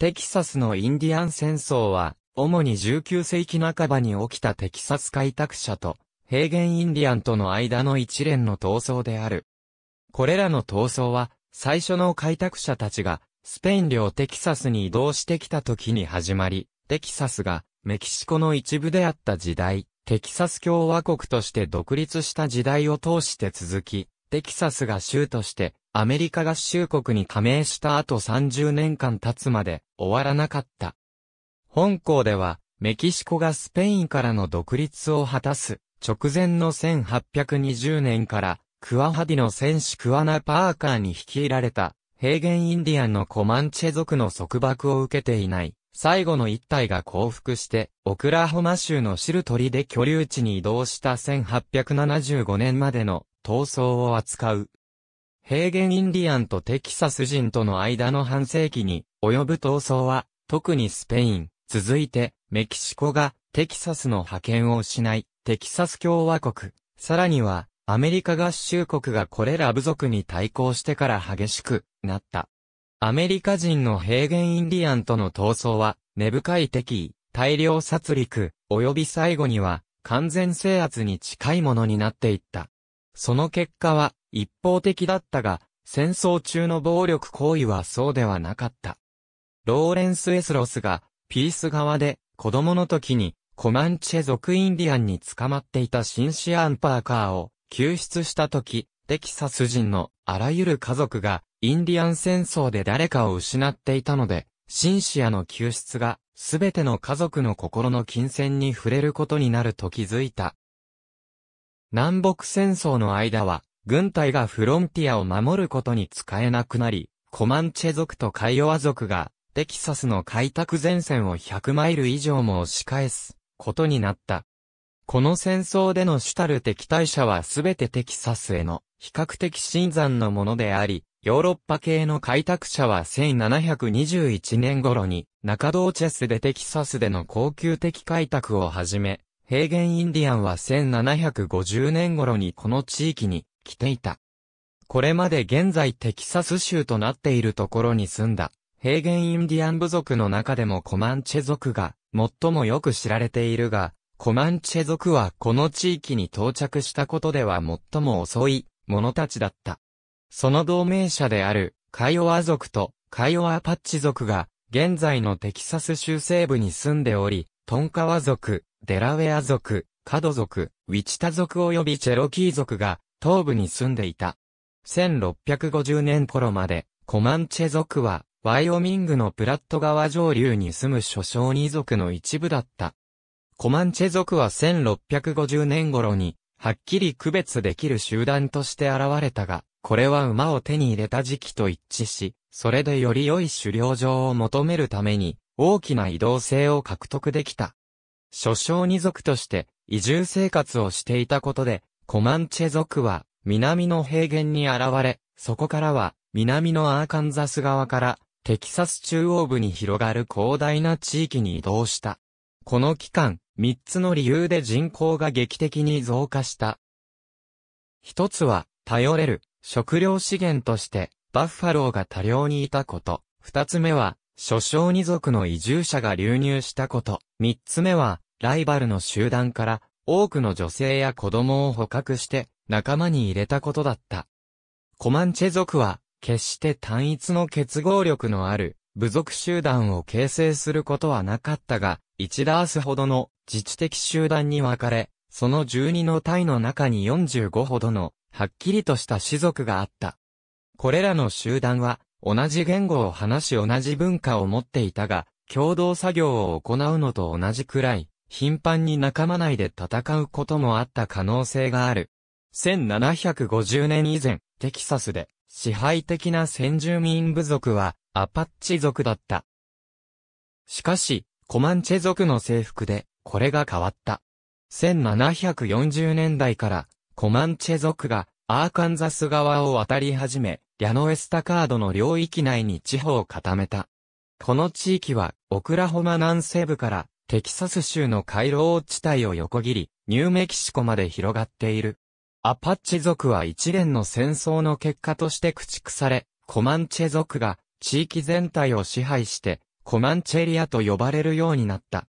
テキサスのインディアン戦争は、主に19世紀半ばに起きたテキサス開拓者と、平原インディアンとの間の一連の闘争である。これらの闘争は、最初の開拓者たちが、スペイン領テキサスに移動してきた時に始まり、テキサスが、メキシコの一部であった時代、テキサス共和国として独立した時代を通して続き、テキサスが州として、アメリカ合衆国に加盟した後30年間経つまで終わらなかった。本校では、メキシコがスペインからの独立を果たす直前の1820年からクワハディの戦士クワナ・パーカーに率いられた平原インディアンのコマンチェ族の束縛を受けていない最後の一体が降伏してオクラホマ州のシルトリで居留地に移動した1875年までの闘争を扱う平原インディアンとテキサス人との間の半世紀に及ぶ闘争は、特にスペイン、続いてメキシコがテキサスの覇権を失い、テキサス共和国、さらにはアメリカ合衆国がこれら部族に対抗してから激しくなった。アメリカ人の平原インディアンとの闘争は、根深い敵意、大量殺戮、及び最後には完全制圧に近いものになっていった。その結果は一方的だったが、戦争中の暴力行為はそうではなかった。ローレンス・エスロスが、ピース側で、子供の時に、コマンチェ族インディアンに捕まっていたシンシアン・パーカーを救出した時、テキサス人のあらゆる家族が、インディアン戦争で誰かを失っていたので、シンシアの救出が、すべての家族の心の金銭に触れることになると気づいた。南北戦争の間は、軍隊がフロンティアを守ることに使えなくなり、コマンチェ族とカイオワ族が、テキサスの開拓前線を100マイル以上も押し返すことになった。この戦争での主たる敵対者はすべてテキサスへの比較的新山のものであり、ヨーロッパ系の開拓者は1721年頃に中道チェスでテキサスでの高級的開拓を始め、平原インディアンは1750年頃にこの地域に来ていた。これまで現在テキサス州となっているところに住んだ、平原インディアン部族の中でもコマンチェ族が最もよく知られているが、コマンチェ族はこの地域に到着したことでは最も遅い者たちだった。その同盟者であるカイオア族とカイオアパッチ族が現在のテキサス州西部に住んでおり、トンカワ族、デラウェア族、カド族、ウィチタ族及びチェロキー族が東部に住んでいた。1650年頃までコマンチェ族はワイオミングのプラット川上流に住む諸小二族の一部だった。コマンチェ族は1650年頃にはっきり区別できる集団として現れたが、これは馬を手に入れた時期と一致し、それでより良い狩猟場を求めるために大きな移動性を獲得できた。諸小二族として移住生活をしていたことで、コマンチェ族は南の平原に現れ、そこからは南のアーカンザス側からテキサス中央部に広がる広大な地域に移動した。この期間、三つの理由で人口が劇的に増加した。一つは、頼れる食料資源としてバッファローが多量にいたこと。二つ目は、諸小二族の移住者が流入したこと。三つ目は、ライバルの集団から多くの女性や子供を捕獲して仲間に入れたことだった。コマンチェ族は決して単一の結合力のある部族集団を形成することはなかったが、1ダースほどの自治的集団に分かれ、その12の隊の中に45ほどの、はっきりとした種族があった。これらの集団は、同じ言語を話し同じ文化を持っていたが、共同作業を行うのと同じくらい、頻繁に仲間内で戦うこともあった可能性がある。1750年以前、テキサスで支配的な先住民部族はアパッチ族だった。しかし、コマンチェ族の征服で、これが変わった。1740年代から、コマンチェ族がアーカンザス側を渡り始め、リャノエスタカードの領域内に地方を固めた。この地域は、オクラホマ南西部からテキサス州の回廊地帯を横切り、ニューメキシコまで広がっている。アパッチ族は一連の戦争の結果として駆逐され、コマンチェ族が地域全体を支配して、コマンチェリアと呼ばれるようになった。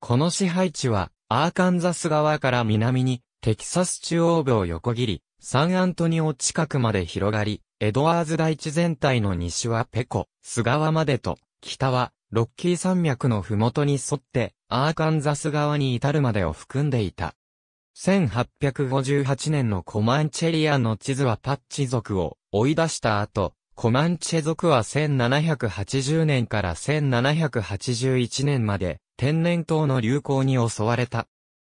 この支配地は、アーカンザス側から南に、テキサス中央部を横切り、サンアントニオ近くまで広がり、エドワーズ大地全体の西はペコ、菅川までと、北はロッキー山脈の麓に沿って、アーカンザス側に至るまでを含んでいた。1858年のコマンチェリアの地図はパッチ族を追い出した後、コマンチェ族は1780年から1781年まで天然痘の流行に襲われた。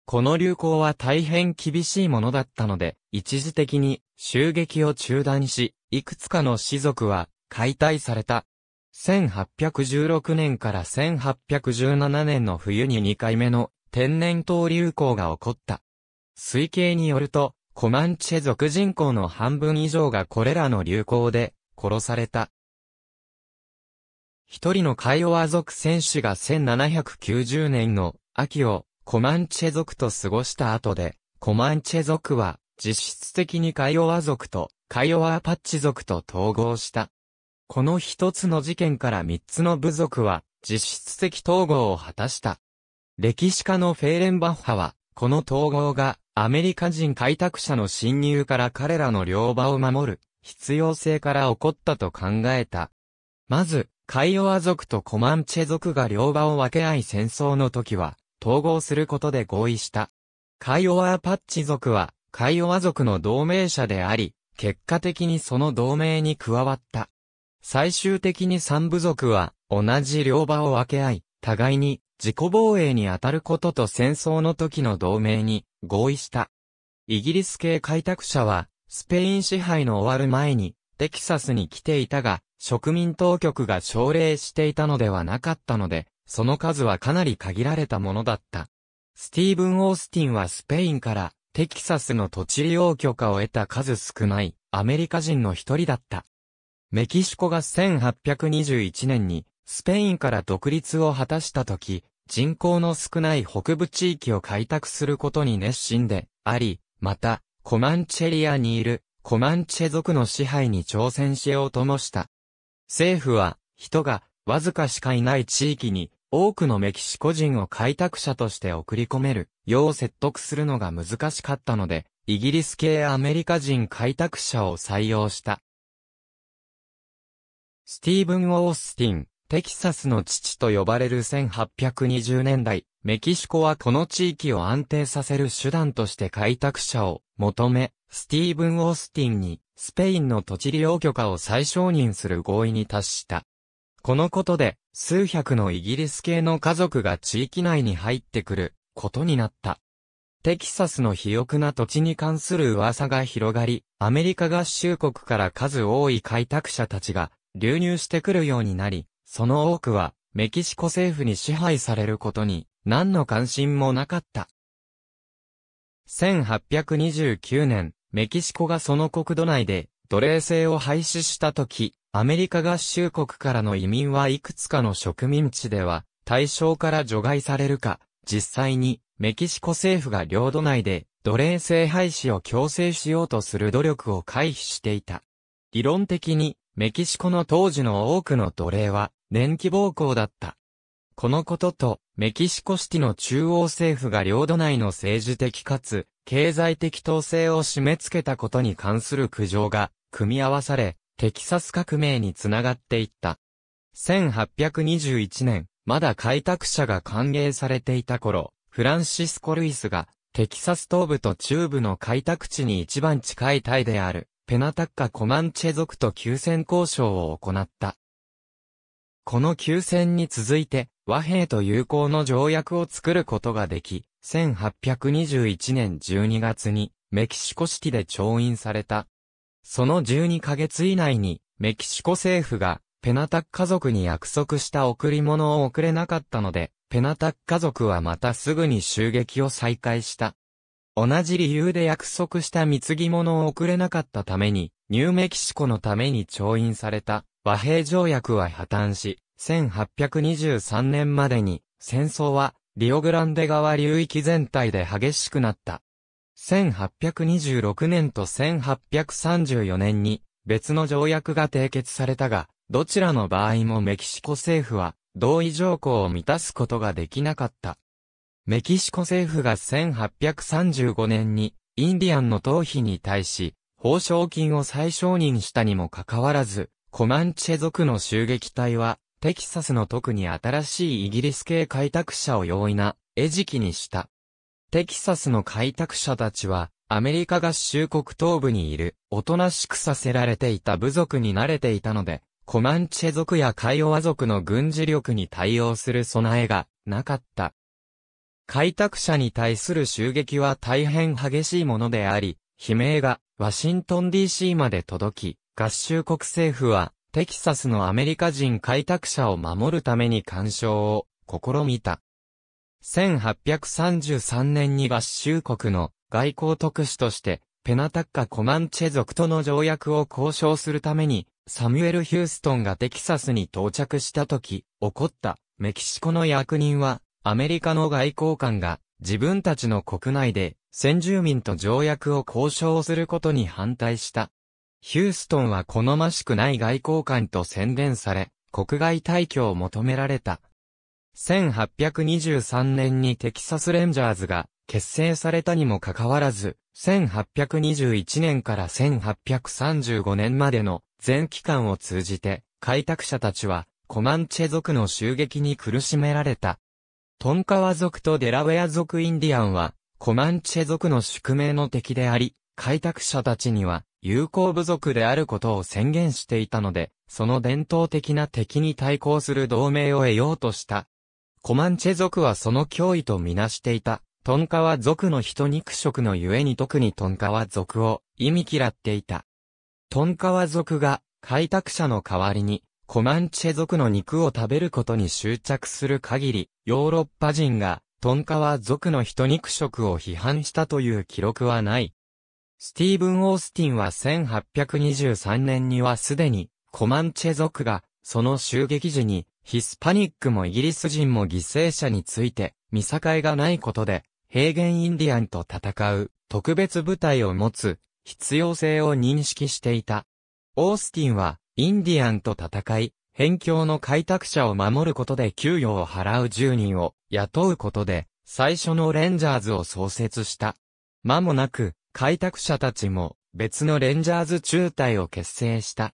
この流行は大変厳しいものだったので、一時的に襲撃を中断し、いくつかの士族は解体された。1816年から1817年の冬に2回目の天然痘流行が起こった。推計によると、コマンチェ族人口の半分以上がこれらの流行で殺された。一人のカイオワ族戦士が1790年の秋をコマンチェ族と過ごした後で、コマンチェ族は実質的にカイオワ族とカイオワアパッチ族と統合した。この一つの事件から三つの部族は、実質的統合を果たした。歴史家のフェーレンバッハは、この統合が、アメリカ人開拓者の侵入から彼らの両場を守る、必要性から起こったと考えた。まず、カイオア族とコマンチェ族が両場を分け合い戦争の時は、統合することで合意した。カイオアパッチ族は、カイオア族の同盟者であり、結果的にその同盟に加わった。最終的に三部族は同じ両場を分け合い、互いに自己防衛に当たることと戦争の時の同盟に合意した。イギリス系開拓者は、スペイン支配の終わる前に、テキサスに来ていたが、植民当局が奨励していたのではなかったので、その数はかなり限られたものだった。スティーブン・オースティンはスペインから、テキサスの土地利用許可を得た数少ない、アメリカ人の一人だった。メキシコが1821年にスペインから独立を果たした時、人口の少ない北部地域を開拓することに熱心であり、また、コマンチェリアにいるコマンチェ族の支配に挑戦しようともした。政府は、人がわずかしかいない地域に多くのメキシコ人を開拓者として送り込めるよう説得するのが難しかったので、イギリス系アメリカ人開拓者を採用した。スティーブン・オースティン、テキサスの父と呼ばれる1820年代、メキシコはこの地域を安定させる手段として開拓者を求め、スティーブン・オースティンにスペインの土地利用許可を再承認する合意に達した。このことで、数百のイギリス系の家族が地域内に入ってくることになった。テキサスの肥沃な土地に関する噂が広がり、アメリカ合衆国から数多い開拓者たちが流入してくるようになり、その多くはメキシコ政府に支配されることに何の関心もなかった。1829年、メキシコがその国土内で奴隷制を廃止した時、アメリカ合衆国からの移民はいくつかの植民地では対象から除外されるか、実際にメキシコ政府が領土内で奴隷制廃止を強制しようとする努力を回避していた。理論的にメキシコの当時の多くの奴隷は、年季暴行だった。このことと、メキシコシティの中央政府が領土内の政治的かつ、経済的統制を締め付けたことに関する苦情が、組み合わされ、テキサス革命につながっていった。1821年、まだ開拓者が歓迎されていた頃、フランシスコ・ルイスが、テキサス東部と中部の開拓地に一番近いタイである、ペナタッカ・コマンチェ族と休戦交渉を行った。この休戦に続いて、和平と友好の条約を作ることができ、1821年12月にメキシコシティで調印された。その12ヶ月以内に、メキシコ政府がペナタッカ族に約束した贈り物を送れなかったので、ペナタッカ族はまたすぐに襲撃を再開した。同じ理由で約束した貢ぎ物を送れなかったために、ニューメキシコのために調印された和平条約は破綻し、1823年までに戦争はリオグランデ川流域全体で激しくなった。1826年と1834年に別の条約が締結されたが、どちらの場合もメキシコ政府は同意条項を満たすことができなかった。メキシコ政府が1835年に、インディアンの頭皮に対し、報奨金を再承認したにもかかわらず、コマンチェ族の襲撃隊は、テキサスの特に新しいイギリス系開拓者を容易な餌食にした。テキサスの開拓者たちは、アメリカ合衆国東部にいる、おとなしくさせられていた部族に慣れていたので、コマンチェ族やカイオワ族の軍事力に対応する備えがなかった。開拓者に対する襲撃は大変激しいものであり、悲鳴がワシントン DC まで届き、合衆国政府はテキサスのアメリカ人開拓者を守るために干渉を試みた。1833年に合衆国の外交特使としてペナタッカ・コマンチェ族との条約を交渉するためにサミュエル・ヒューストンがテキサスに到着した時起こったメキシコの役人はアメリカの外交官が自分たちの国内で先住民と条約を交渉することに反対した。ヒューストンは好ましくない外交官と宣伝され、国外退去を求められた。1823年にテキサスレンジャーズが結成されたにもかかわらず、1821年から1835年までの全期間を通じて、開拓者たちはコマンチェ族の襲撃に苦しめられた。トンカワ族とデラウェア族インディアンは、コマンチェ族の宿命の敵であり、開拓者たちには、友好部族であることを宣言していたので、その伝統的な敵に対抗する同盟を得ようとした。コマンチェ族はその脅威とみなしていた。トンカワ族の人肉食のゆえに特にトンカワ族を意味嫌っていた。トンカワ族が開拓者の代わりにコマンチェ族の肉を食べることに執着する限り、ヨーロッパ人が、トンカワ族の人肉食を批判したという記録はない。スティーブン・オースティンは1823年にはすでに、コマンチェ族が、その襲撃時に、ヒスパニックもイギリス人も犠牲者について、見境がないことで、平原インディアンと戦う、特別部隊を持つ、必要性を認識していた。オースティンは、インディアンと戦い、辺境の開拓者を守ることで給与を払う10人を雇うことで、最初のレンジャーズを創設した。間もなく、開拓者たちも別のレンジャーズ中隊を結成した。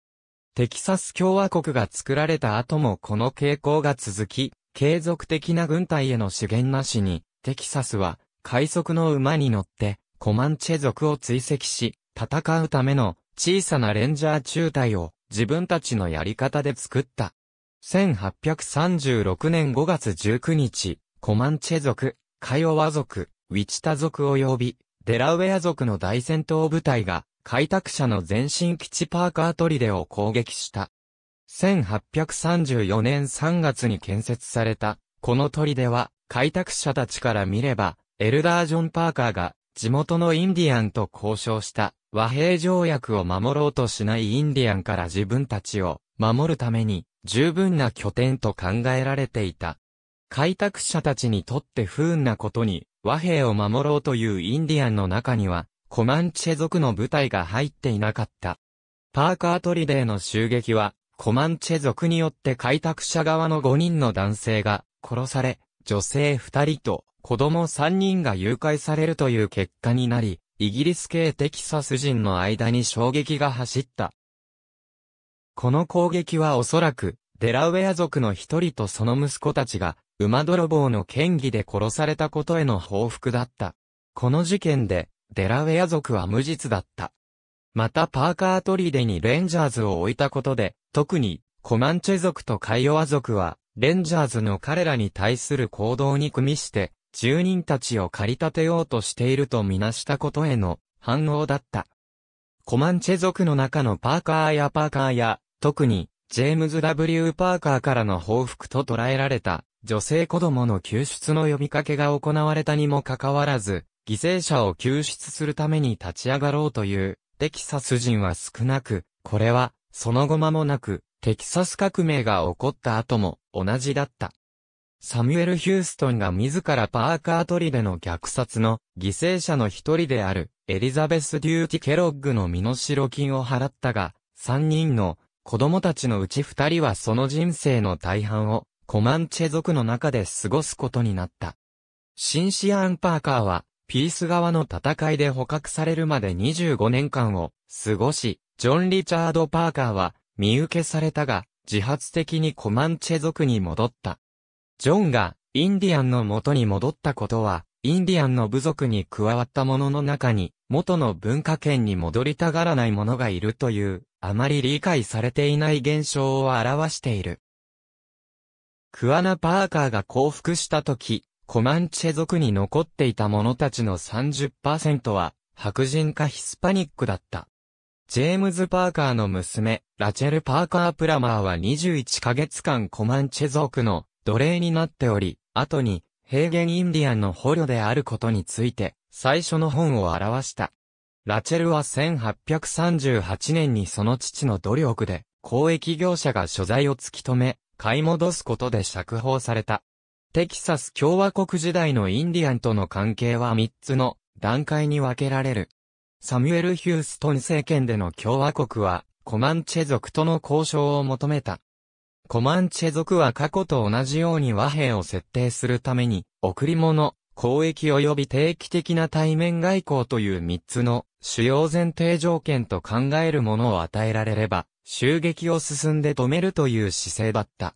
テキサス共和国が作られた後もこの傾向が続き、継続的な軍隊への資源なしに、テキサスは、快速の馬に乗って、コマンチェ族を追跡し、戦うための小さなレンジャー中隊を自分たちのやり方で作った。1836年5月19日、コマンチェ族、カヨワ族、ウィチタ族及び、デラウェア族の大戦闘部隊が、開拓者の前進基地パーカートリデを攻撃した。1834年3月に建設された、このデは、開拓者たちから見れば、エルダー・ジョン・パーカーが、地元のインディアンと交渉した、和平条約を守ろうとしないインディアンから自分たちを守るために十分な拠点と考えられていた。開拓者たちにとって不運なことに和平を守ろうというインディアンの中にはコマンチェ族の部隊が入っていなかった。パーカートリデーの襲撃はコマンチェ族によって開拓者側の5人の男性が殺され、女性2人と子供3人が誘拐されるという結果になり、イギリス系テキサス人の間に衝撃が走った。この攻撃はおそらく、デラウェア族の一人とその息子たちが、馬泥棒の嫌疑で殺されたことへの報復だった。この事件で、デラウェア族は無実だった。またパーカートリデにレンジャーズを置いたことで、特に、コマンチェ族とカイオワ族は、レンジャーズの彼らに対する行動に組みして、住人たちを駆り立てようとしているとみなしたことへの反応だった。コマンチェ族の中のパーカーやパーカーや、特に、ジェームズ・ W・ パーカーからの報復と捉えられた、女性子供の救出の呼びかけが行われたにもかかわらず、犠牲者を救出するために立ち上がろうという、テキサス人は少なく、これは、その後間もなく、テキサス革命が起こった後も同じだった。サミュエル・ヒューストンが自らパーカートリでの虐殺の犠牲者の一人であるエリザベス・デューティ・ケロッグの身代金を払ったが、三人の子供たちのうち二人はその人生の大半をコマンチェ族の中で過ごすことになった。シンシアン・パーカーはピース側の戦いで捕獲されるまで25年間を過ごし、ジョン・リチャード・パーカーは見受けされたが自発的にコマンチェ族に戻った。ジョンがインディアンの元に戻ったことは、インディアンの部族に加わった者の中に、元の文化圏に戻りたがらない者がいるという、あまり理解されていない現象を表している。クアナ・パーカーが降伏した時、コマンチェ族に残っていた者たちの30%は、白人かヒスパニックだった。ジェームズ・パーカーの娘、ラチェル・パーカー・プラマーは21ヶ月間コマンチェ族の奴隷になっており、後に、平原インディアンの捕虜であることについて、最初の本を表した。ラチェルは1838年にその父の努力で、公益業者が所在を突き止め、買い戻すことで釈放された。テキサス共和国時代のインディアンとの関係は3つの段階に分けられる。サミュエル・ヒューストン政権での共和国は、コマンチェ族との交渉を求めた。コマンチェ族は過去と同じように和平を設定するために、贈り物、交易及び定期的な対面外交という3つの主要前提条件と考えるものを与えられれば、襲撃を進んで止めるという姿勢だった。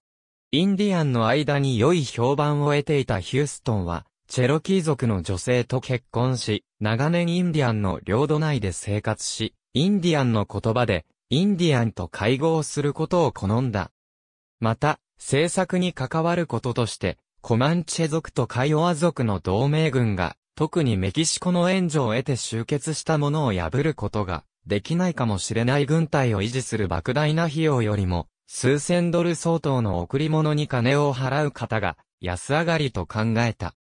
インディアンの間に良い評判を得ていたヒューストンは、チェロキー族の女性と結婚し、長年インディアンの領土内で生活し、インディアンの言葉で、インディアンと会合することを好んだ。また、政策に関わることとして、コマンチェ族とカイオア族の同盟軍が、特にメキシコの援助を得て集結したものを破ることが、できないかもしれない軍隊を維持する莫大な費用よりも、数千ドル相当の贈り物に金を払う方が、安上がりと考えた。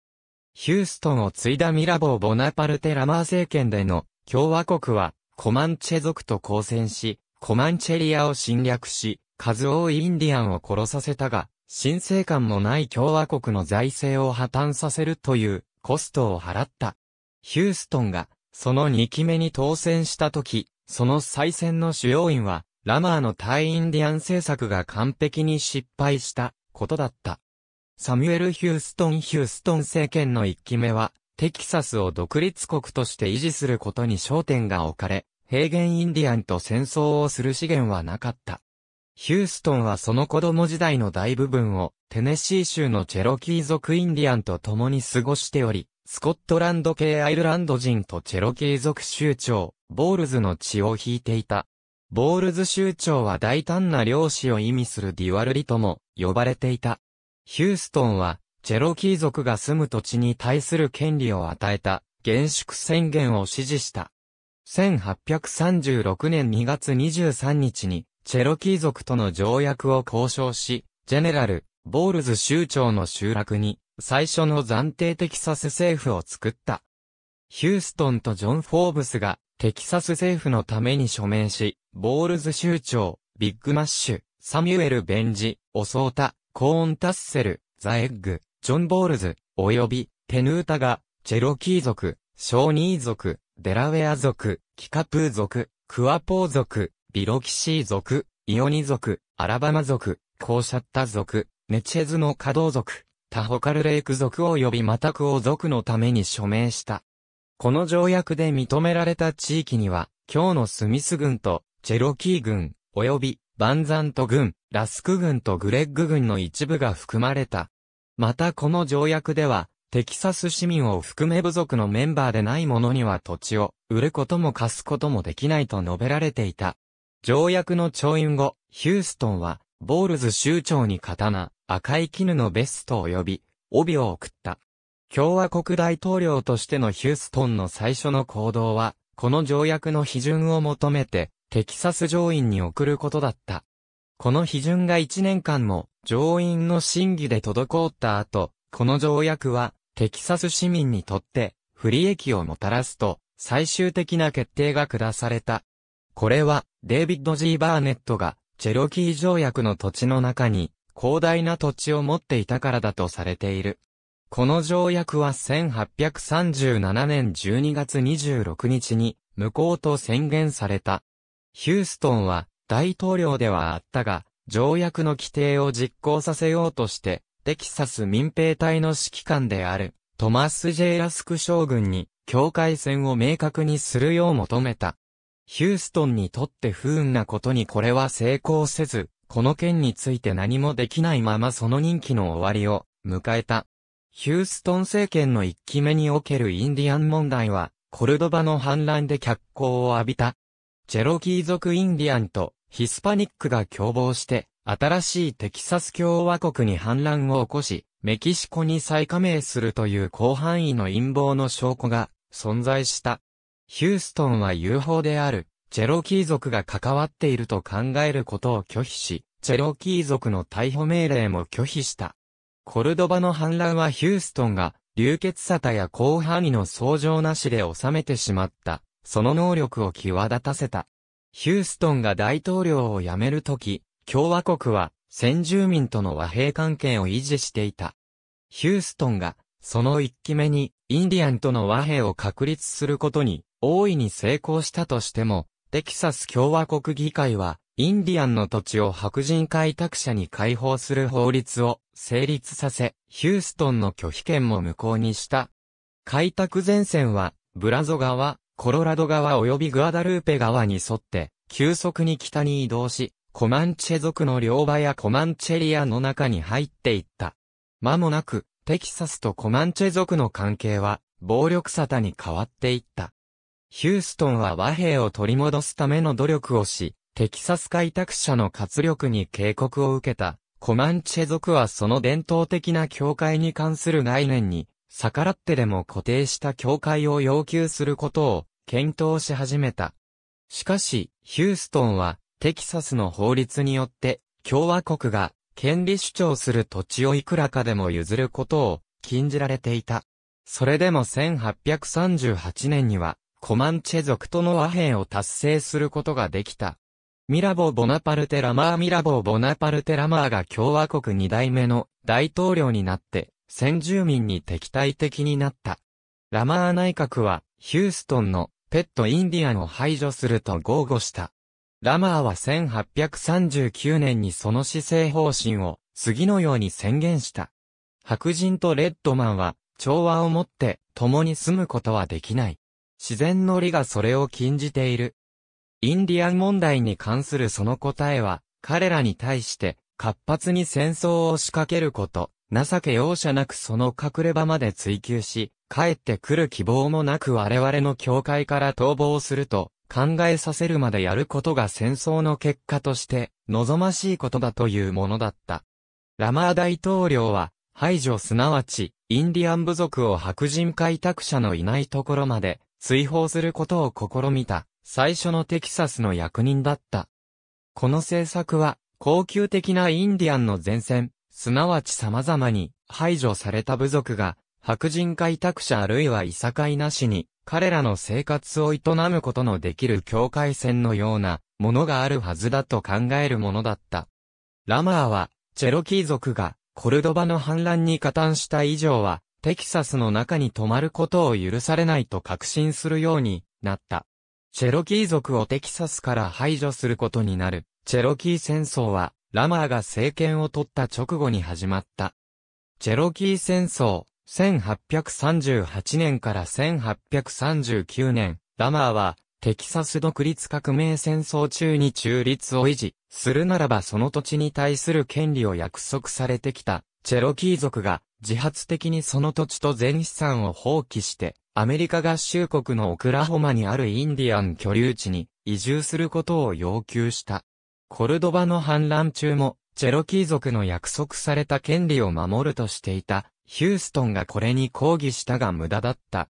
ヒューストンを継いだミラボー・ボナパルテ・ラマー政権での共和国はコマンチェ族と交戦し、コマンチェリアを侵略し、数多いインディアンを殺させたが、神聖感もない共和国の財政を破綻させるというコストを払った。ヒューストンが、その2期目に当選した時、その再選の主要因は、ラマーの対インディアン政策が完璧に失敗したことだった。サミュエル・ヒューストン・ヒューストン政権の1期目は、テキサスを独立国として維持することに焦点が置かれ、平原インディアンと戦争をする資源はなかった。ヒューストンはその子供時代の大部分をテネシー州のチェロキー族インディアンと共に過ごしており、スコットランド系アイルランド人とチェロキー族州長、ボールズの血を引いていた。ボールズ州長は大胆な漁師を意味するデュアルリとも呼ばれていた。ヒューストンは、チェロキー族が住む土地に対する権利を与えた厳粛宣言を支持した。1836年2月23日にチェロキー族との条約を交渉し、ジェネラル、ボールズ州長の集落に、最初の暫定テキサス政府を作った。ヒューストンとジョン・フォーブスが、テキサス政府のために署名し、ボールズ州長、ビッグマッシュ、サミュエル・ベンジ、オソータ、コーン・タッセル、ザ・エッグ、ジョン・ボールズ、及び、テヌータが、チェロキー族、ショーニー族、デラウェア族、キカプー族、クワポー族、ビロキシー族、イオニ族、アラバマ族、コーシャッタ族、ネチェズのドウ族、タホカルレイク族及びマタクオ族のために署名した。この条約で認められた地域には、今日のスミス軍と、チェロキー軍、及び、バンザント軍、ラスク軍とグレッグ軍の一部が含まれた。またこの条約では、テキサス市民を含め部族のメンバーでない者には土地を売ることも貸すこともできないと述べられていた。条約の調印後、ヒューストンは、ボールズ州長に刀、赤い絹のベストを呼び、帯を送った。共和国大統領としてのヒューストンの最初の行動は、この条約の批准を求めて、テキサス上院に送ることだった。この批准が1年間も上院の審議で滞った後、この条約はテキサス市民にとって不利益をもたらすと最終的な決定が下された。これはデイビッド・ジー・バーネットが、チェロキー条約の土地の中に、広大な土地を持っていたからだとされている。この条約は1837年12月26日に無効と宣言された。ヒューストンは大統領ではあったが、条約の規定を実行させようとして、テキサス民兵隊の指揮官であるトマス・ジェイラスク将軍に境界線を明確にするよう求めた。ヒューストンにとって不運なことにこれは成功せず、この件について何もできないままその任期の終わりを迎えた。ヒューストン政権の一期目におけるインディアン問題は、コルドバの反乱で脚光を浴びた。チェロキー族インディアンとヒスパニックが共謀して、新しいテキサス共和国に反乱を起こし、メキシコに再加盟するという広範囲の陰謀の証拠が存在した。ヒューストンは UFO である、チェロキー族が関わっていると考えることを拒否し、チェロキー族の逮捕命令も拒否した。コルドバの反乱はヒューストンが、流血沙汰や広範囲の相乗なしで収めてしまった、その能力を際立たせた。ヒューストンが大統領を辞めるとき、共和国は先住民との和平関係を維持していた。ヒューストンが、その一期目に、インディアンとの和平を確立することに大いに成功したとしても、テキサス共和国議会は、インディアンの土地を白人開拓者に解放する法律を成立させ、ヒューストンの拒否権も無効にした。開拓前線は、ブラゾ川、コロラド川及びグアダルーペ川に沿って、急速に北に移動し、コマンチェ族の両場やコマンチェリアの中に入っていった。間もなく、テキサスとコマンチェ族の関係は、暴力沙汰に変わっていった。ヒューストンは和平を取り戻すための努力をし、テキサス開拓者の活力に警告を受けた。コマンチェ族はその伝統的な教会に関する概念に、逆らってでも固定した教会を要求することを検討し始めた。しかし、ヒューストンは、テキサスの法律によって、共和国が、権利主張する土地をいくらかでも譲ることを禁じられていた。それでも1838年には、コマンチェ族との和平を達成することができた。ミラボー・ボナパルテ・ラマーミラボー・ボナパルテ・ラマーが共和国二代目の大統領になって、先住民に敵対的になった。ラマー内閣は、ヒューストンのペットインディアンを排除すると豪語した。ラマーは1839年にその施政方針を次のように宣言した。白人とレッドマンは調和をもって共に住むことはできない。自然の理がそれを禁じている。インディアン問題に関するその答えは、彼らに対して活発に戦争を仕掛けること、情け容赦なくその隠れ場まで追求し、帰ってくる希望もなく我々の境界から逃亡すると考えさせるまでやることが戦争の結果として望ましいことだというものだった。ラマー大統領は排除すなわちインディアン部族を白人開拓者のいないところまで追放することを試みた、最初のテキサスの役人だった。この政策は、高級的なインディアンの前線、すなわち様々に排除された部族が、白人開拓者あるいはいさかいなしに、彼らの生活を営むことのできる境界線のようなものがあるはずだと考えるものだった。ラマーは、チェロキー族がコルドバの反乱に加担した以上は、テキサスの中に泊まることを許されないと確信するようになった。チェロキー族をテキサスから排除することになる。チェロキー戦争は、ラマーが政権を取った直後に始まった。チェロキー戦争、1838年から1839年、ラマーは、テキサス独立革命戦争中に中立を維持するならばその土地に対する権利を約束されてきた、チェロキー族が自発的にその土地と全資産を放棄して、アメリカ合衆国のオクラホマにあるインディアン居留地に移住することを要求した。コルドバの反乱中も、チェロキー族の約束された権利を守るとしていた、ヒューストンがこれに抗議したが無駄だった。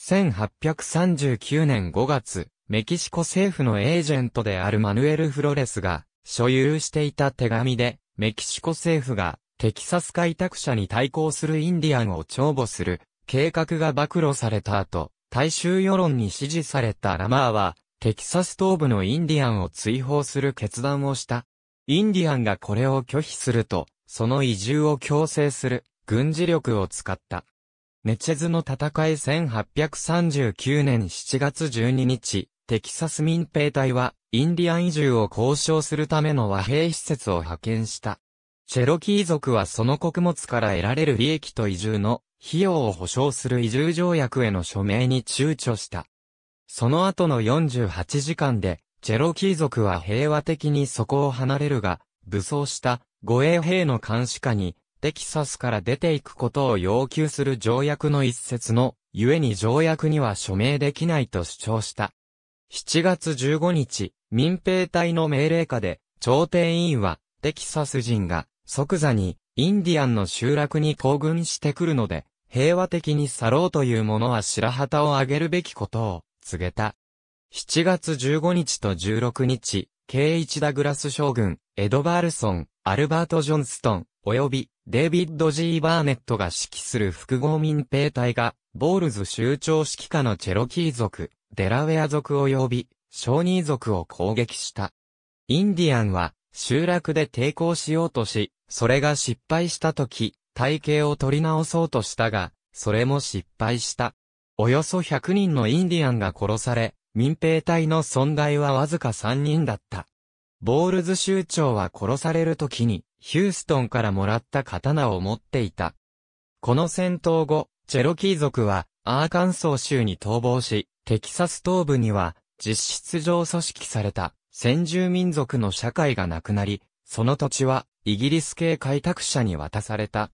1839年5月、メキシコ政府のエージェントであるマヌエル・フロレスが所有していた手紙で、メキシコ政府がテキサス開拓者に対抗するインディアンを帳簿する計画が暴露された後、大衆世論に支持されたラマーは、テキサス東部のインディアンを追放する決断をした。インディアンがこれを拒否すると、その移住を強制する軍事力を使った。ネチェズの戦い1839年7月12日、テキサス民兵隊はインディアン移住を交渉するための和平施設を派遣した。チェロキー族はその穀物から得られる利益と移住の費用を保障する移住条約への署名に躊躇した。その後の48時間で、チェロキー族は平和的にそこを離れるが、武装した護衛兵の監視下に、テキサスから出ていくことを要求する条約の一節の、故に条約には署名できないと主張した。7月15日、民兵隊の命令下で、朝廷委員は、テキサス人が、即座に、インディアンの集落に行軍してくるので、平和的に去ろうという者は白旗をあげるべきことを告げた。7月15日と16日、ケイチ・ダグラス将軍、エドバールソン、アルバート・ジョンストン、及び、デイビッド・ジー・バーネットが指揮する複合民兵隊が、ボールズ州長指揮下のチェロキー族、デラウェア族及び、ショーニー族を攻撃した。インディアンは、集落で抵抗しようとし、それが失敗した時、体型を取り直そうとしたが、それも失敗した。およそ100人のインディアンが殺され、民兵隊の損害はわずか3人だった。ボールズ州長は殺される時に、ヒューストンからもらった刀を持っていた。この戦闘後、チェロキー族は、アーカンソー州に逃亡し、テキサス東部には、実質上組織された。先住民族の社会がなくなり、その土地はイギリス系開拓者に渡された。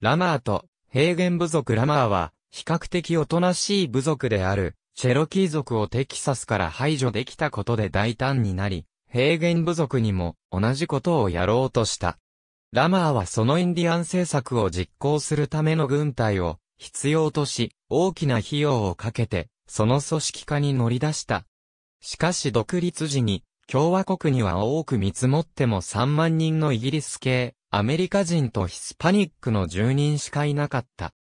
ラマーと平原部族ラマーは比較的おとなしい部族であるチェロキー族をテキサスから排除できたことで大胆になり、平原部族にも同じことをやろうとした。ラマーはそのインディアン政策を実行するための軍隊を必要とし、大きな費用をかけて、その組織化に乗り出した。しかし独立時に共和国には多く見積もっても3万人のイギリス系、アメリカ人とヒスパニックの住人しかいなかった。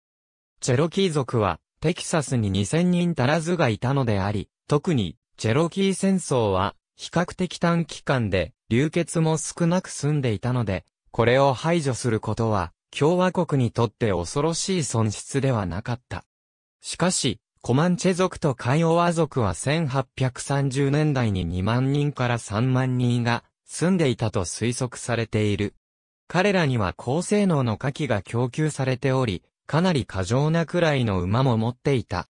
チェロキー族は、テキサスに2000人足らずがいたのであり、特に、チェロキー戦争は、比較的短期間で、流血も少なく済んでいたので、これを排除することは、共和国にとって恐ろしい損失ではなかった。しかし、コマンチェ族とカイオワ族は1830年代に2万人から3万人が住んでいたと推測されている。彼らには高性能の火器が供給されており、かなり過剰なくらいの馬も持っていた。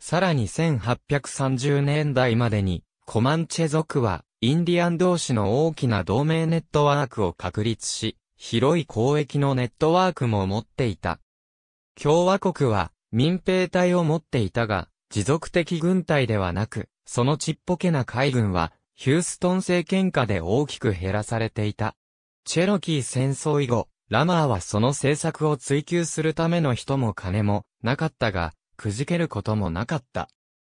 さらに1830年代までに、コマンチェ族は、インディアン同士の大きな同盟ネットワークを確立し、広い交易のネットワークも持っていた。共和国は、民兵隊を持っていたが、持続的軍隊ではなく、そのちっぽけな海軍は、ヒューストン政権下で大きく減らされていた。チェロキー戦争以後、ラマーはその政策を追求するための人も金もなかったが、くじけることもなかった。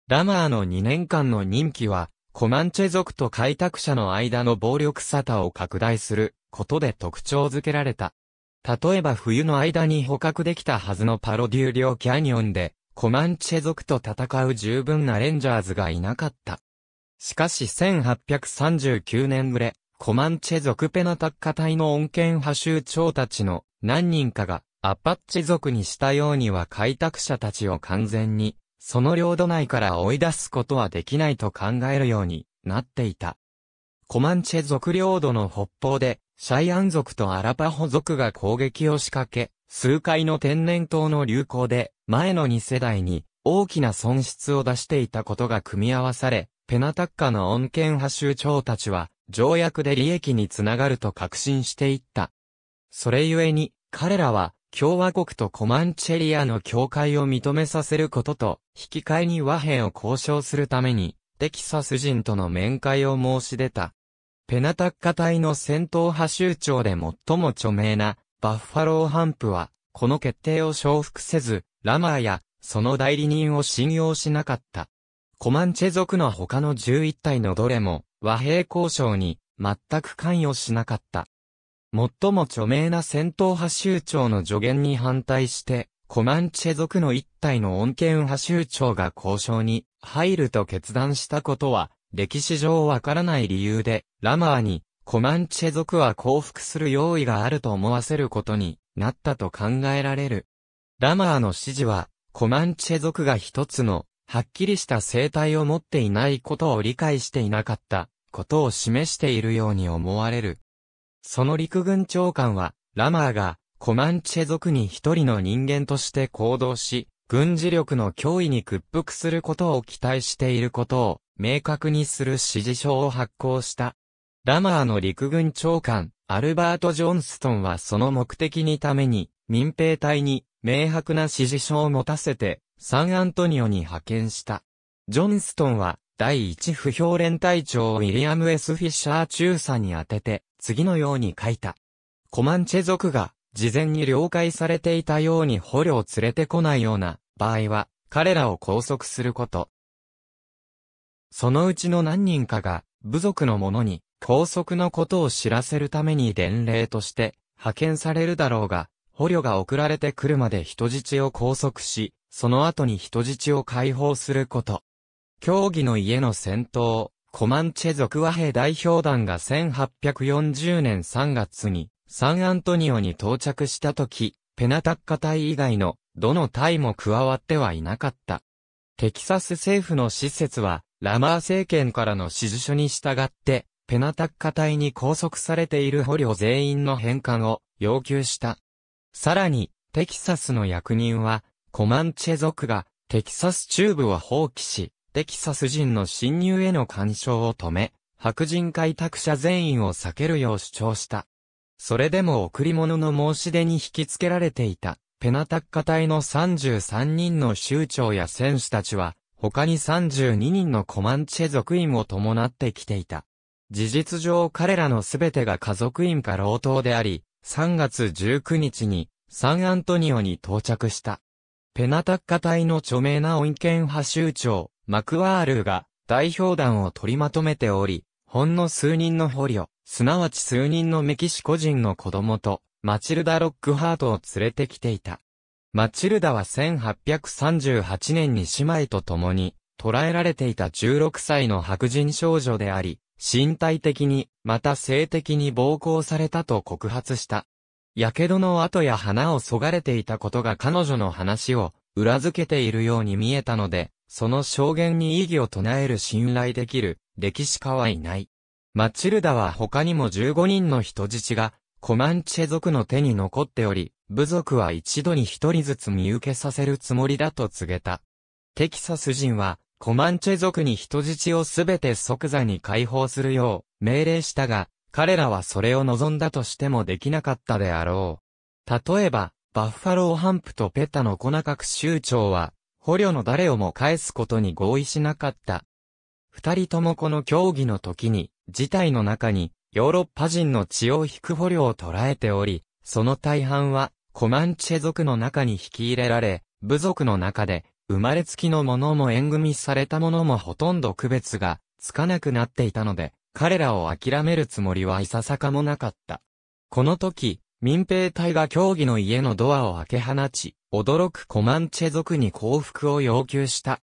ラマーの2年間の任期は、コマンチェ族と開拓者の間の暴力沙汰を拡大することで特徴づけられた。例えば冬の間に捕獲できたはずのパロデューリョキャニオンで、コマンチェ族と戦う十分なレンジャーズがいなかった。しかし1839年暮れ、コマンチェ族ペナタッカ隊の恩恵派州長たちの何人かがアパッチ族にしたようには開拓者たちを完全にその領土内から追い出すことはできないと考えるようになっていた。コマンチェ族領土の北方でシャイアン族とアラパホ族が攻撃を仕掛け、数回の天然痘の流行で、前の2世代に大きな損失を出していたことが組み合わされ、ペナタッカの恩恵派州長たちは、条約で利益につながると確信していった。それゆえに、彼らは、共和国とコマンチェリアの境界を認めさせることと、引き換えに和平を交渉するために、テキサス人との面会を申し出た。ペナタッカ隊の戦闘派州長で最も著名なバッファローハンプは、この決定を承服せず、ラマーやその代理人を信用しなかった。コマンチェ族の他の11体のどれも和平交渉に全く関与しなかった。最も著名な戦闘派州長の助言に反対して、コマンチェ族の一体の恩恵派酋長が交渉に入ると決断したことは、歴史上わからない理由で、ラマーに、コマンチェ族は降伏する用意があると思わせることになったと考えられる。ラマーの指示は、コマンチェ族が一つの、はっきりした生態を持っていないことを理解していなかったことを示しているように思われる。その陸軍長官は、ラマーが、コマンチェ族に一人の人間として行動し、軍事力の脅威に屈服することを期待していることを明確にする指示書を発行した。ラマーの陸軍長官、アルバート・ジョンストンはその目的にために、民兵隊に明白な指示書を持たせて、サンアントニオに派遣した。ジョンストンは、第一不評連隊長ウィリアム・エスフィッシャー中佐に当てて、次のように書いた。コマンチェ族が、事前に了解されていたように捕虜を連れてこないような場合は、彼らを拘束すること。そのうちの何人かが、部族の者に、拘束のことを知らせるために伝令として、派遣されるだろうが、捕虜が送られてくるまで人質を拘束し、その後に人質を解放すること。競技の家の戦闘、コマンチェ族和平代表団が1840年3月に、サンアントニオに到着した時、ペナタッカ隊以外の、どの隊も加わってはいなかった。テキサス政府の施設は、ラマー政権からの指示書に従って、ペナタッカ隊に拘束されている捕虜全員の返還を要求した。さらに、テキサスの役人は、コマンチェ族が、テキサス中部を放棄し、テキサス人の侵入への干渉を止め、白人開拓者全員を避けるよう主張した。それでも贈り物の申し出に引き付けられていた、ペナタッカ隊の33人の州長や選手たちは、他に32人のコマンチェ族員を伴ってきていた。事実上彼らのすべてが家族員か老党であり、3月19日にサンアントニオに到着した。ペナタッカ隊の著名な恩犬派州長、マクワールーが代表団を取りまとめており、ほんの数人の捕虜、すなわち数人のメキシコ人の子供と、マチルダ・ロックハートを連れてきていた。マチルダは1838年に姉妹と共に、捕らえられていた16歳の白人少女であり、身体的に、また性的に暴行されたと告発した。火傷の跡や花をそがれていたことが彼女の話を裏付けているように見えたので、その証言に異議を唱える信頼できる歴史家はいない。マチルダは他にも15人の人質がコマンチェ族の手に残っており、部族は一度に一人ずつ見受けさせるつもりだと告げた。テキサス人は、コマンチェ族に人質をすべて即座に解放するよう命令したが、彼らはそれを望んだとしてもできなかったであろう。例えば、バッファローハンプとペタの粉ク州長は、捕虜の誰をも返すことに合意しなかった。二人ともこの協議の時に、事態の中に、ヨーロッパ人の血を引く捕虜を捉えており、その大半は、コマンチェ族の中に引き入れられ、部族の中で、生まれつきのものも縁組されたものもほとんど区別がつかなくなっていたので、彼らを諦めるつもりはいささかもなかった。この時、民兵隊が競技の家のドアを開け放ち、驚くコマンチェ族に降伏を要求した。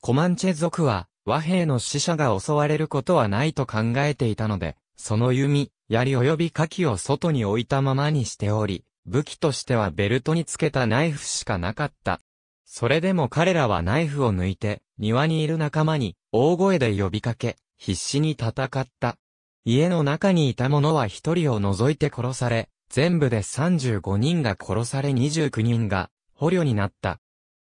コマンチェ族は、和平の死者が襲われることはないと考えていたので、その弓、槍及び火器を外に置いたままにしており、武器としてはベルトにつけたナイフしかなかった。それでも彼らはナイフを抜いて、庭にいる仲間に、大声で呼びかけ、必死に戦った。家の中にいた者は一人を除いて殺され、全部で35人が殺され29人が捕虜になった。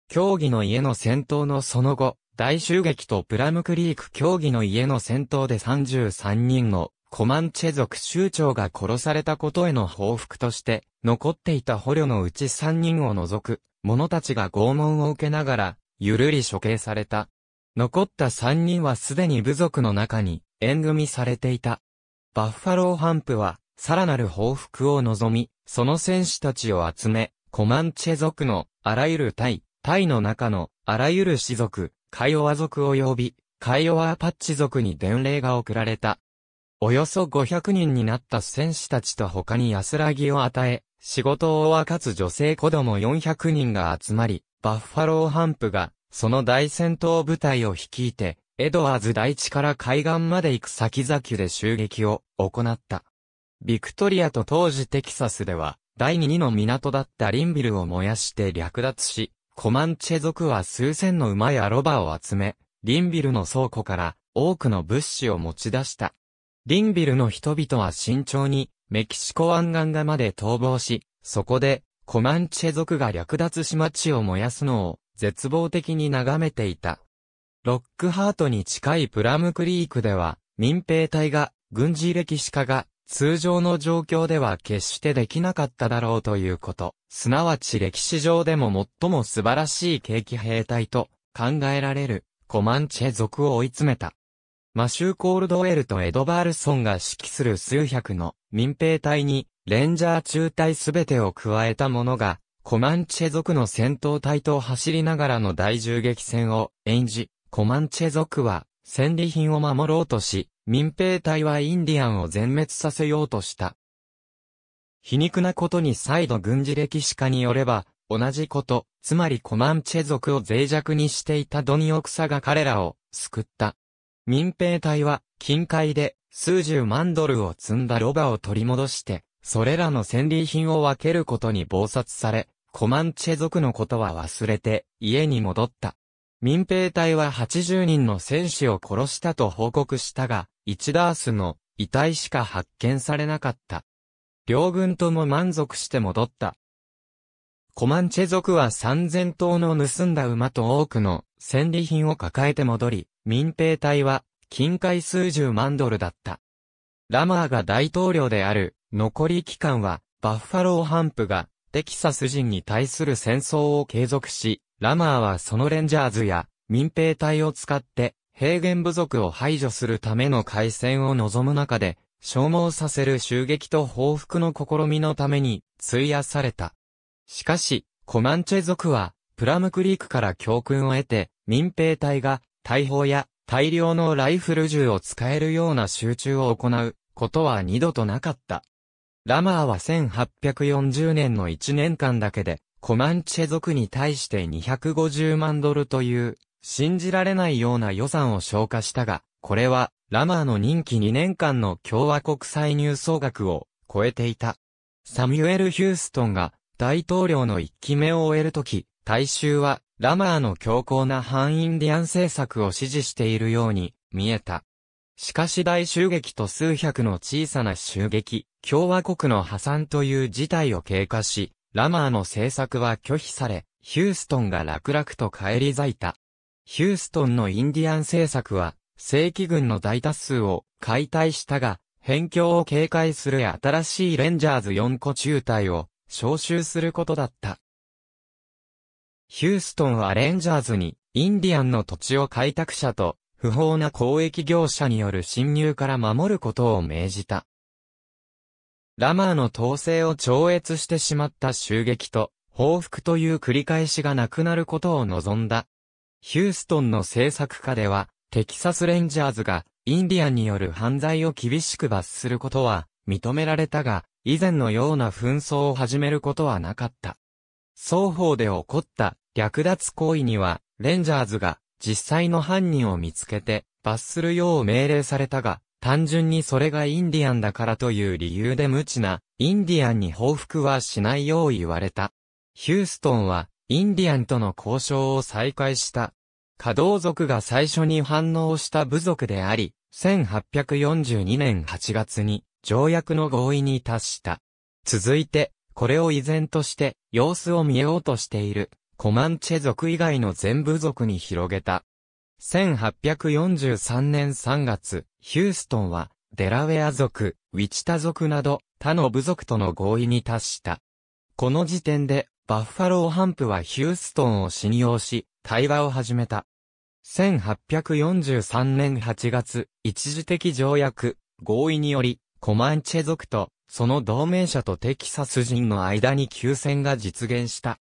競技の家の戦闘のその後、大襲撃とプラムクリーク競技の家の戦闘で33人のコマンチェ族州長が殺されたことへの報復として、残っていた捕虜のうち3人を除く、者たちが拷問を受けながら、ゆるり処刑された。残った3人はすでに部族の中に、縁組されていた。バッファローハンプは、さらなる報復を望み、その戦士たちを集め、コマンチェ族の、あらゆる隊、隊の中の、あらゆる氏族、カイオワ族及び、カイオワアパッチ族に伝令が送られた。およそ500人になった戦士たちと他に安らぎを与え、仕事を分かつ女性子供400人が集まり、バッファローハンプが、その大戦闘部隊を率いて、エドワーズ大地から海岸まで行く先々で襲撃を行った。ビクトリアと当時テキサスでは、第2の港だったリンビルを燃やして略奪し、コマンチェ族は数千の馬やロバを集め、リンビルの倉庫から多くの物資を持ち出した。リンビルの人々は慎重にメキシコ湾岸岸まで逃亡し、そこでコマンチェ族が略奪し町を燃やすのを絶望的に眺めていた。ロックハートに近いプラムクリークでは民兵隊が軍事歴史家が通常の状況では決してできなかっただろうということ。すなわち歴史上でも最も素晴らしい景気兵隊と考えられるコマンチェ族を追い詰めた。マシュー・コールドウェルとエドバールソンが指揮する数百の民兵隊に、レンジャー中隊すべてを加えた者が、コマンチェ族の戦闘隊と走りながらの大銃撃戦を演じ、コマンチェ族は戦利品を守ろうとし、民兵隊はインディアンを全滅させようとした。皮肉なことに再度軍事歴史家によれば、同じこと、つまりコマンチェ族を脆弱にしていたドニオクサが彼らを救った。民兵隊は、近海で、数十万ドルを積んだロバを取り戻して、それらの戦利品を分けることに暴殺され、コマンチェ族のことは忘れて、家に戻った。民兵隊は80人の戦士を殺したと報告したが、一ダースの遺体しか発見されなかった。両軍とも満足して戻った。コマンチェ族は3000頭の盗んだ馬と多くの戦利品を抱えて戻り、民兵隊は、金塊数十万ドルだった。ラマーが大統領である、残り期間は、バッファローハンプが、テキサス人に対する戦争を継続し、ラマーはそのレンジャーズや、民兵隊を使って、平原部族を排除するための海戦を望む中で、消耗させる襲撃と報復の試みのために、費やされた。しかし、コマンチェ族は、プラムクリークから教訓を得て、民兵隊が大砲や大量のライフル銃を使えるような集中を行うことは二度となかった。ラマーは1840年の1年間だけでコマンチェ族に対して250万ドルという信じられないような予算を消化したが、これはラマーの任期2年間の共和国歳入総額を超えていた。サミュエル・ヒューストンが大統領の1期目を終えるとき、大衆はラマーの強硬な反インディアン政策を支持しているように見えた。しかし大襲撃と数百の小さな襲撃、共和国の破産という事態を経過し、ラマーの政策は拒否され、ヒューストンが楽々と返り咲いた。ヒューストンのインディアン政策は、正規軍の大多数を解体したが、辺境を警戒する新しいレンジャーズ4個中隊を招集することだった。ヒューストンはレンジャーズに、インディアンの土地を開拓者と、不法な交易業者による侵入から守ることを命じた。ラマーの統制を超越してしまった襲撃と、報復という繰り返しがなくなることを望んだ。ヒューストンの政策下では、テキサスレンジャーズが、インディアンによる犯罪を厳しく罰することは、認められたが、以前のような紛争を始めることはなかった。双方で起こった略奪行為には、レンジャーズが実際の犯人を見つけて罰するよう命令されたが、単純にそれがインディアンだからという理由で無知な、インディアンに報復はしないよう言われた。ヒューストンは、インディアンとの交渉を再開した。稼働族が最初に反応した部族であり、1842年8月に条約の合意に達した。続いて、これを依然として様子を見ようとしているコマンチェ族以外の全部族に広げた。1843年3月、ヒューストンは、デラウェア族、ウィチタ族など、他の部族との合意に達した。この時点で、バッファローハンプはヒューストンを信用し、対話を始めた。1843年8月、一時的条約、合意により、コマンチェ族と、その同盟者とテキサス人の間に休戦が実現した。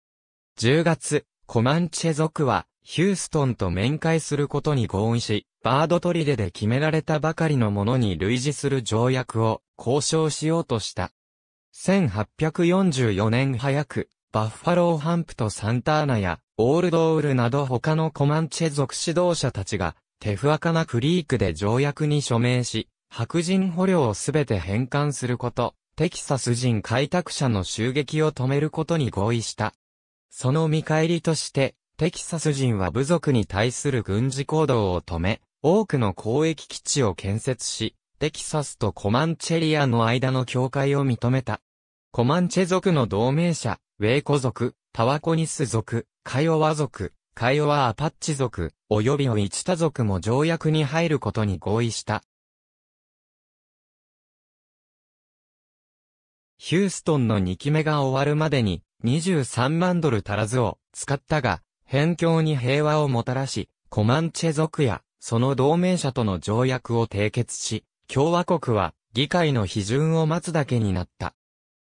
10月、コマンチェ族は、ヒューストンと面会することに合意し、バードトリデで決められたばかりのものに類似する条約を交渉しようとした。1844年早く、バッファローハンプとサンターナや、オールドウールなど他のコマンチェ族指導者たちが、テフアカナクリークで条約に署名し、白人捕虜をすべて返還すること、テキサス人開拓者の襲撃を止めることに合意した。その見返りとして、テキサス人は部族に対する軍事行動を止め、多くの交易基地を建設し、テキサスとコマンチェリアの間の境界を認めた。コマンチェ族の同盟者、ウェイコ族、タワコニス族、カイオワ族、カイオワアパッチ族、及びオイチタ族も条約に入ることに合意した。ヒューストンの2期目が終わるまでに、23万ドル足らずを使ったが、辺境に平和をもたらし、コマンチェ族やその同盟者との条約を締結し、共和国は議会の批准を待つだけになった。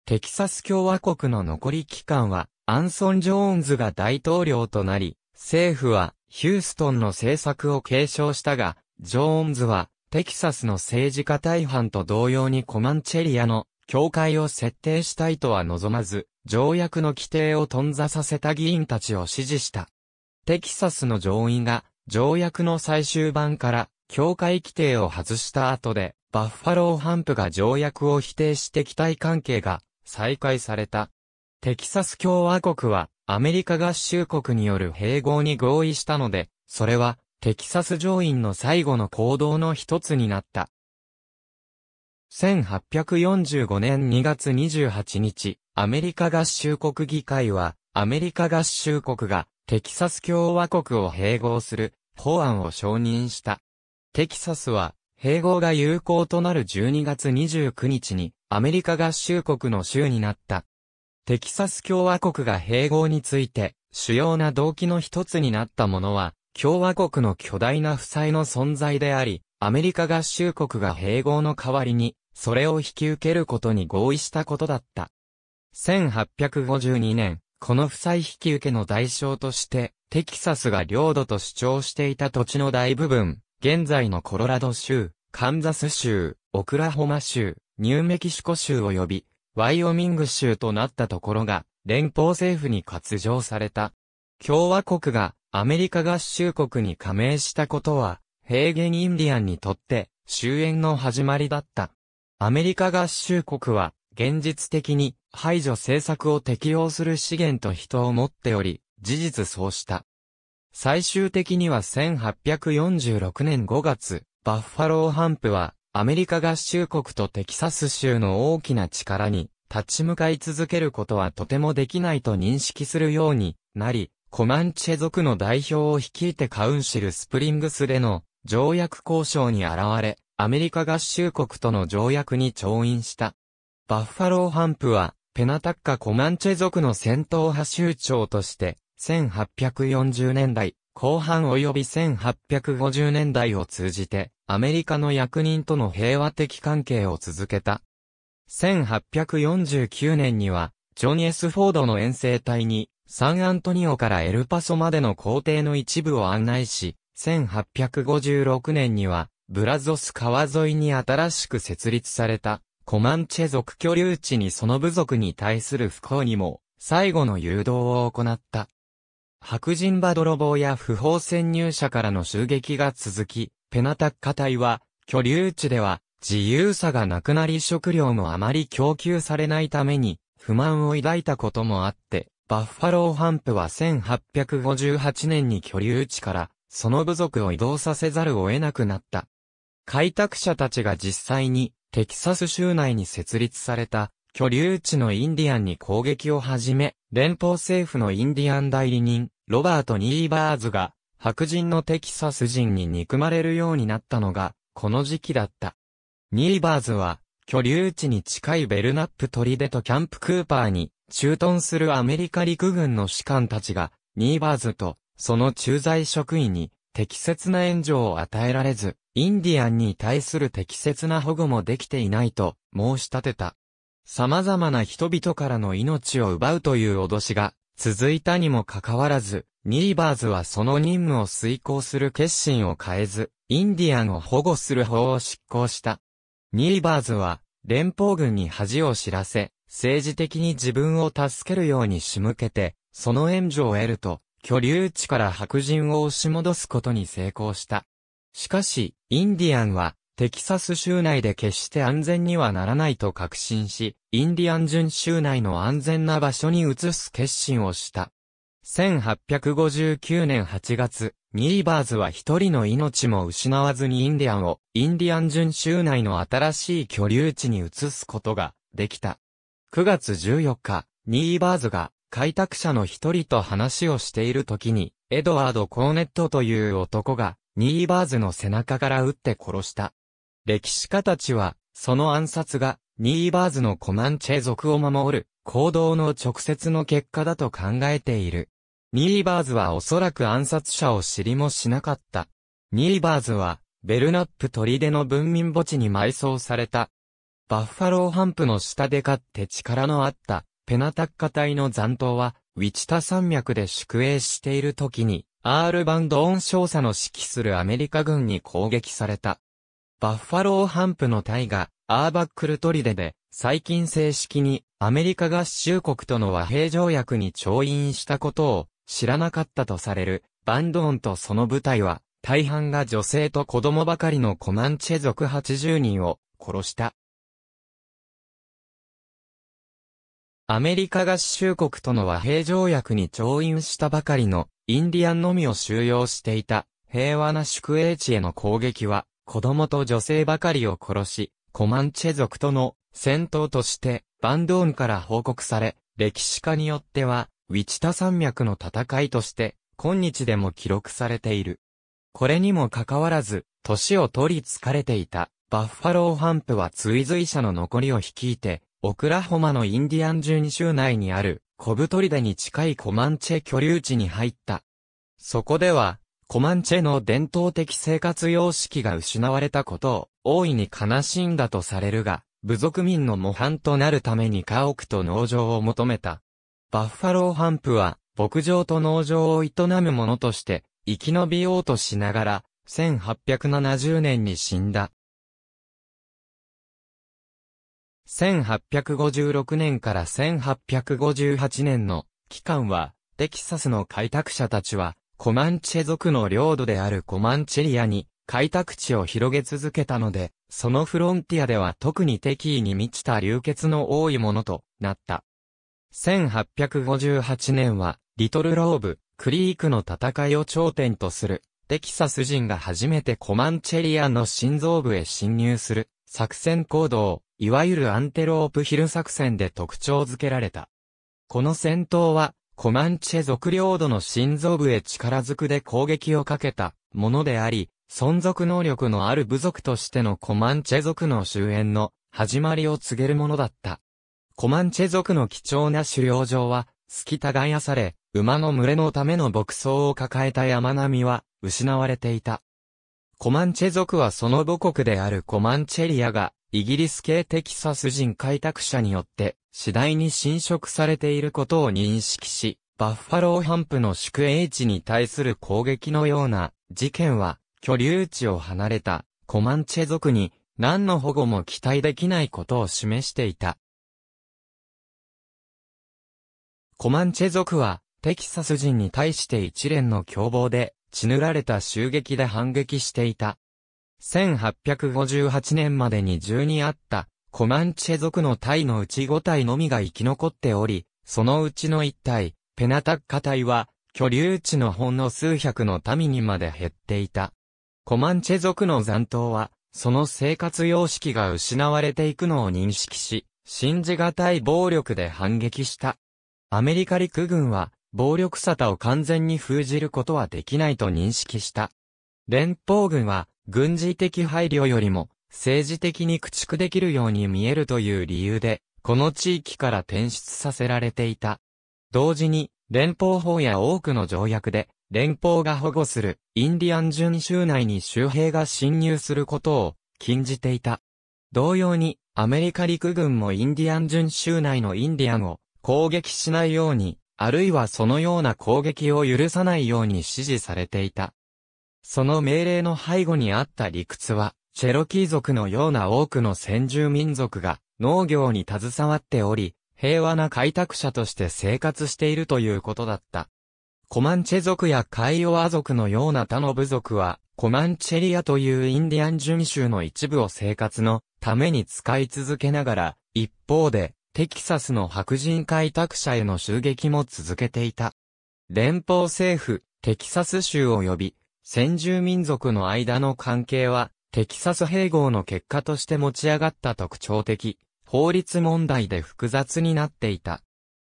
テキサス共和国の残り期間は、アンソン・ジョーンズが大統領となり、政府はヒューストンの政策を継承したが、ジョーンズはテキサスの政治家大半と同様にコマンチェリアの教会を設定したいとは望まず、条約の規定を頓挫させた議員たちを支持した。テキサスの上院が条約の最終版から協会規定を外した後で、バッファローハンプが条約を否定して期待関係が再開された。テキサス共和国はアメリカ合衆国による併合に合意したので、それはテキサス上院の最後の行動の一つになった。1845年2月28日、アメリカ合衆国議会は、アメリカ合衆国がテキサス共和国を併合する法案を承認した。テキサスは併合が有効となる12月29日にアメリカ合衆国の州になった。テキサス共和国が併合について主要な動機の一つになったものは共和国の巨大な負債の存在であり、アメリカ合衆国が併合の代わりにそれを引き受けることに合意したことだった。1852年、この負債引き受けの代償として、テキサスが領土と主張していた土地の大部分、現在のコロラド州、カンザス州、オクラホマ州、ニューメキシコ州及び、ワイオミング州となったところが、連邦政府に割譲された。共和国がアメリカ合衆国に加盟したことは、平原インディアンにとって終焉の始まりだった。アメリカ合衆国は、現実的に排除政策を適用する資源と人を持っており、事実そうした。最終的には1846年5月、バッファローハンプは、アメリカ合衆国とテキサス州の大きな力に立ち向かい続けることはとてもできないと認識するようになり、コマンチェ族の代表を率いてカウンシルスプリングスでの条約交渉に現れ、アメリカ合衆国との条約に調印した。バッファローハンプは、ペナタッカ・コマンチェ族の戦闘派州長として、1840年代、後半及び1850年代を通じて、アメリカの役人との平和的関係を続けた。1849年には、ジョニエス・フォードの遠征隊に、サンアントニオからエルパソまでの皇帝の一部を案内し、1856年には、ブラゾス川沿いに新しく設立された、コマンチェ族居留地にその部族に対する不幸にも、最後の誘導を行った。白人馬泥棒や不法潜入者からの襲撃が続き、ペナタッカ隊は、居留地では、自由さがなくなり食料もあまり供給されないために、不満を抱いたこともあって、バッファローハンプは1858年に居留地から、その部族を移動させざるを得なくなった。開拓者たちが実際にテキサス州内に設立された居留地のインディアンに攻撃を始め、連邦政府のインディアン代理人、ロバート・ニーバーズが白人のテキサス人に憎まれるようになったのが、この時期だった。ニーバーズは、居留地に近いベルナップトリデとキャンプクーパーに駐屯するアメリカ陸軍の士官たちが、ニーバーズとその駐在職員に適切な援助を与えられず、インディアンに対する適切な保護もできていないと申し立てた。様々な人々からの命を奪うという脅しが続いたにもかかわらず、ニーバーズはその任務を遂行する決心を変えず、インディアンを保護する法を執行した。ニーバーズは連邦軍に恥を知らせ、政治的に自分を助けるように仕向けて、その援助を得ると、居留地から白人を押し戻すことに成功した。しかし、インディアンは、テキサス州内で決して安全にはならないと確信し、インディアン準州内の安全な場所に移す決心をした。1859年8月、ニーバーズは一人の命も失わずにインディアンを、インディアン準州内の新しい居留地に移すことができた。9月14日、ニーバーズが開拓者の一人と話をしている時に、エドワード・コーネットという男が、ニーバーズの背中から撃って殺した。歴史家たちは、その暗殺が、ニーバーズのコマンチェ族を守る、行動の直接の結果だと考えている。ニーバーズはおそらく暗殺者を知りもしなかった。ニーバーズは、ベルナップ砦の文民墓地に埋葬された。バッファローハンプの下で飼って力のあった、ペナタッカ隊の残党は、ウィチタ山脈で宿営している時に、アールバンドーン少佐の指揮するアメリカ軍に攻撃された。バッファローハンプの隊が、アーバックルトリデで、最近正式に、アメリカ合衆国との和平条約に調印したことを、知らなかったとされる、バンドーンとその部隊は、大半が女性と子供ばかりのコマンチェ族80人を殺した。アメリカ合衆国との和平条約に調印したばかりのインディアンのみを収容していた平和な宿営地への攻撃は子供と女性ばかりを殺し、コマンチェ族との戦闘としてバンドーンから報告され、歴史家によってはウィチタ山脈の戦いとして今日でも記録されている。これにもかかわらず、年を取り疲れていたバッファローハンプは追随者の残りを率いてオクラホマのインディアン12州内にあるコブトリデに近いコマンチェ居留地に入った。そこでは、コマンチェの伝統的生活様式が失われたことを大いに悲しんだとされるが、部族民の模範となるために家屋と農場を求めた。バッファローハンプは、牧場と農場を営む者として、生き延びようとしながら、1870年に死んだ。1856年から1858年の期間は、テキサスの開拓者たちは、コマンチェ族の領土であるコマンチェリアに開拓地を広げ続けたので、そのフロンティアでは特に敵意に満ちた流血の多いものとなった。1858年は、リトルローブ、クリークの戦いを頂点とする、テキサス人が初めてコマンチェリアの心臓部へ侵入する作戦行動、いわゆるアンテロープヒル作戦で特徴づけられた。この戦闘は、コマンチェ族領土の心臓部へ力ずくで攻撃をかけたものであり、存続能力のある部族としてのコマンチェ族の終焉の始まりを告げるものだった。コマンチェ族の貴重な狩猟場は、好き耕され、馬の群れのための牧草を抱えた山並みは、失われていた。コマンチェ族はその母国であるコマンチェリアが、イギリス系テキサス人開拓者によって、次第に侵食されていることを認識し、バッファローハンプの宿営地に対する攻撃のような事件は、居留地を離れたコマンチェ族に何の保護も期待できないことを示していた。コマンチェ族はテキサス人に対して一連の凶暴で血塗られた襲撃で反撃していた。1858年までに12あった、コマンチェ族の隊のうち5隊のみが生き残っており、そのうちの1隊、ペナタッカ隊は、居留地のほんの数百の民にまで減っていた。コマンチェ族の残党は、その生活様式が失われていくのを認識し、信じがたい暴力で反撃した。アメリカ陸軍は、暴力沙汰を完全に封じることはできないと認識した。連邦軍は、軍事的配慮よりも、政治的に駆逐できるように見えるという理由で、この地域から転出させられていた。同時に、連邦法や多くの条約で、連邦が保護するインディアン準州内に州兵が侵入することを禁じていた。同様に、アメリカ陸軍もインディアン準州内のインディアンを攻撃しないようにあるいはそのような攻撃を許さないように指示されていた。その命令の背後にあった理屈は、チェロキー族のような多くの先住民族が農業に携わっており、平和な開拓者として生活しているということだった。コマンチェ族やカイオア族のような他の部族は、コマンチェリアというインディアン準州の一部を生活のために使い続けながら、一方で、テキサスの白人開拓者への襲撃も続けていた。連邦政府、テキサス州及び、先住民族の間の関係は、テキサス併合の結果として持ち上がった特徴的、法律問題で複雑になっていた。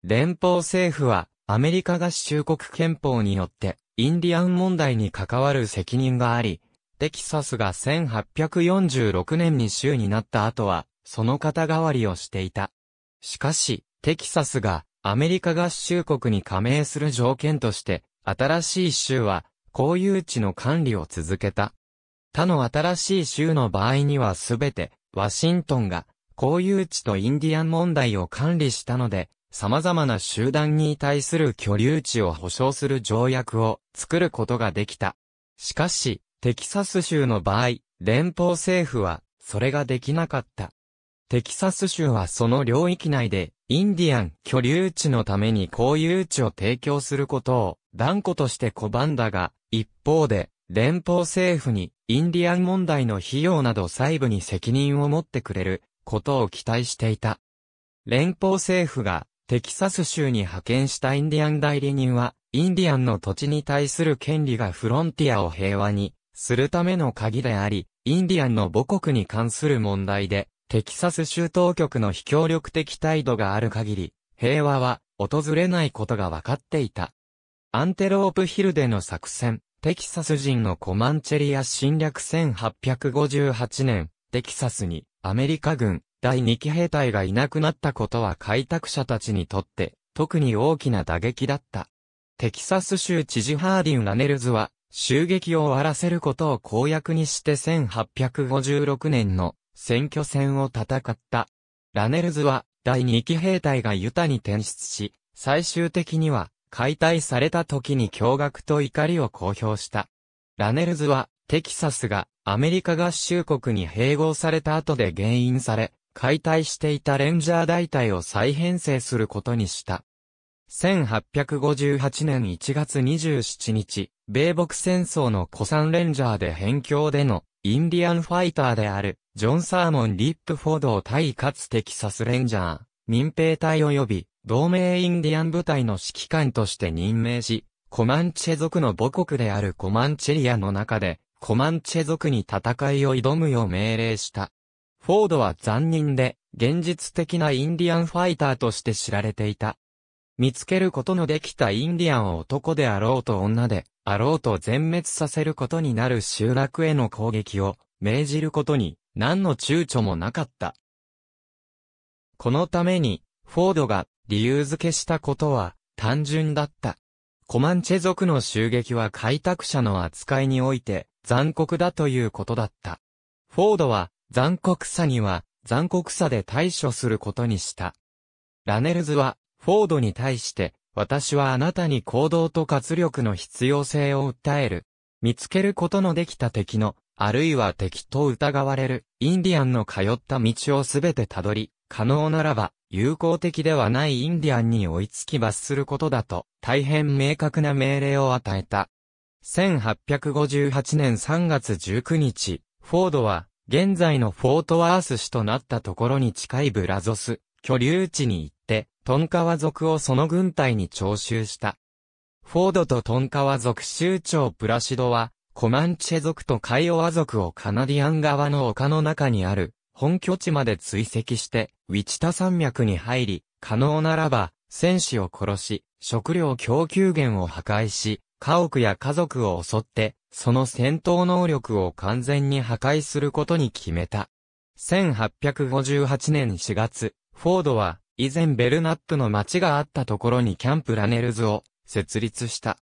連邦政府は、アメリカ合衆国憲法によって、インディアン問題に関わる責任があり、テキサスが1846年に州になった後は、その肩代わりをしていた。しかし、テキサスがアメリカ合衆国に加盟する条件として、新しい州は公有地の管理を続けた。他の新しい州の場合にはすべて、ワシントンが公有地とインディアン問題を管理したので、様々な集団に対する居留地を保障する条約を作ることができた。しかし、テキサス州の場合、連邦政府はそれができなかった。テキサス州はその領域内で、インディアン居留地のために公有地を提供することを断固として拒んだが、一方で、連邦政府にインディアン問題の費用など細部に責任を持ってくれることを期待していた。連邦政府がテキサス州に派遣したインディアン代理人は、インディアンの土地に対する権利がフロンティアを平和にするための鍵であり、インディアンの母国に関する問題でテキサス州当局の非協力的態度がある限り、平和は訪れないことが分かっていた。アンテロープヒルでの作戦、テキサス人のコマンチェリア侵略1858年、テキサスにアメリカ軍第2期兵隊がいなくなったことは開拓者たちにとって特に大きな打撃だった。テキサス州知事ハーディン・ラネルズは襲撃を終わらせることを公約にして1856年の選挙戦を戦った。ラネルズは第2期兵隊がユタに転出し、最終的には解体された時に驚愕と怒りを公表した。ラネルズはテキサスがアメリカ合衆国に併合された後で原因され、解体していたレンジャー大隊を再編成することにした。1858年1月27日、米北戦争の古参レンジャーで辺境でのインディアンファイターである、ジョン・サーモン・リップフォードを対かつテキサス・レンジャー、民兵隊及び、同盟インディアン部隊の指揮官として任命し、コマンチェ族の母国であるコマンチェリアの中で、コマンチェ族に戦いを挑むよう命令した。フォードは残忍で、現実的なインディアンファイターとして知られていた。見つけることのできたインディアンを男であろうと女で、あろうと全滅させることになる集落への攻撃を命じることに何の躊躇もなかった。このために、フォードが理由付けしたことは単純だった。コマンチェ族の襲撃は開拓者の扱いにおいて残酷だということだった。フォードは残酷さには残酷さで対処することにした。ラネルズはフォードに対して私はあなたに行動と活力の必要性を訴える。見つけることのできた敵の、あるいは敵と疑われる、インディアンの通った道をすべてたどり、可能ならば、友好的ではないインディアンに追いつき罰することだと、大変明確な命令を与えた。1858年3月19日、フォードは、現在のフォートワース市となったところに近いブラゾス、居留地に行っトンカワ族をその軍隊に徴収した。フォードとトンカワ族州長プラシドは、コマンチェ族とカイオワ族をカナディアン側の丘の中にある、本拠地まで追跡して、ウィチタ山脈に入り、可能ならば、戦士を殺し、食料供給源を破壊し、家屋や家族を襲って、その戦闘能力を完全に破壊することに決めた。1858年4月、フォードは、以前ベルナップの町があったところにキャンプラネルズを設立した。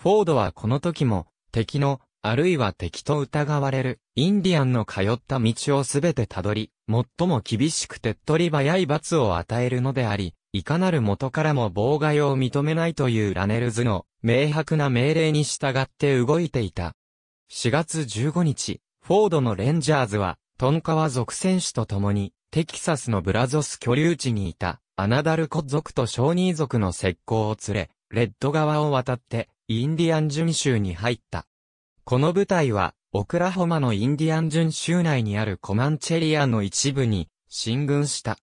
フォードはこの時も敵のあるいは敵と疑われる、インディアンの通った道をすべてたどり、最も厳しく手っ取り早い罰を与えるのであり、いかなる元からも妨害を認めないというラネルズの明白な命令に従って動いていた。4月15日、フォードのレンジャーズは、トンカワ属選手と共に、テキサスのブラゾス居留地にいた、アナダルコ族とショーニー族の石膏を連れ、レッド川を渡って、インディアン巡州に入った。この部隊は、オクラホマのインディアン巡州内にあるコマンチェリアンの一部に、進軍した。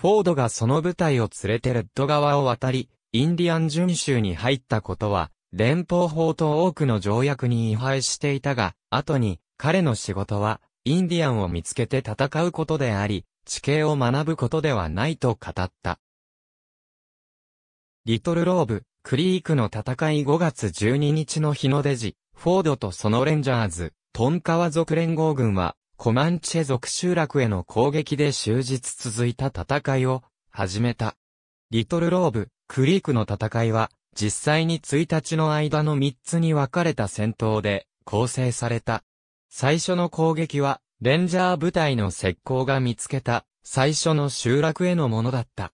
フォードがその部隊を連れてレッド川を渡り、インディアン巡州に入ったことは、連邦法と多くの条約に違反していたが、後に、彼の仕事は、インディアンを見つけて戦うことであり、地形を学ぶことではないと語った。リトルローブ、クリークの戦い5月12日の日の出時、フォードとそのレンジャーズ、トンカワ族連合軍は、コマンチェ族集落への攻撃で終日続いた戦いを始めた。リトルローブ、クリークの戦いは、実際に1日の間の3つに分かれた戦闘で構成された。最初の攻撃は、レンジャー部隊の石膏が見つけた、最初の集落へのものだった。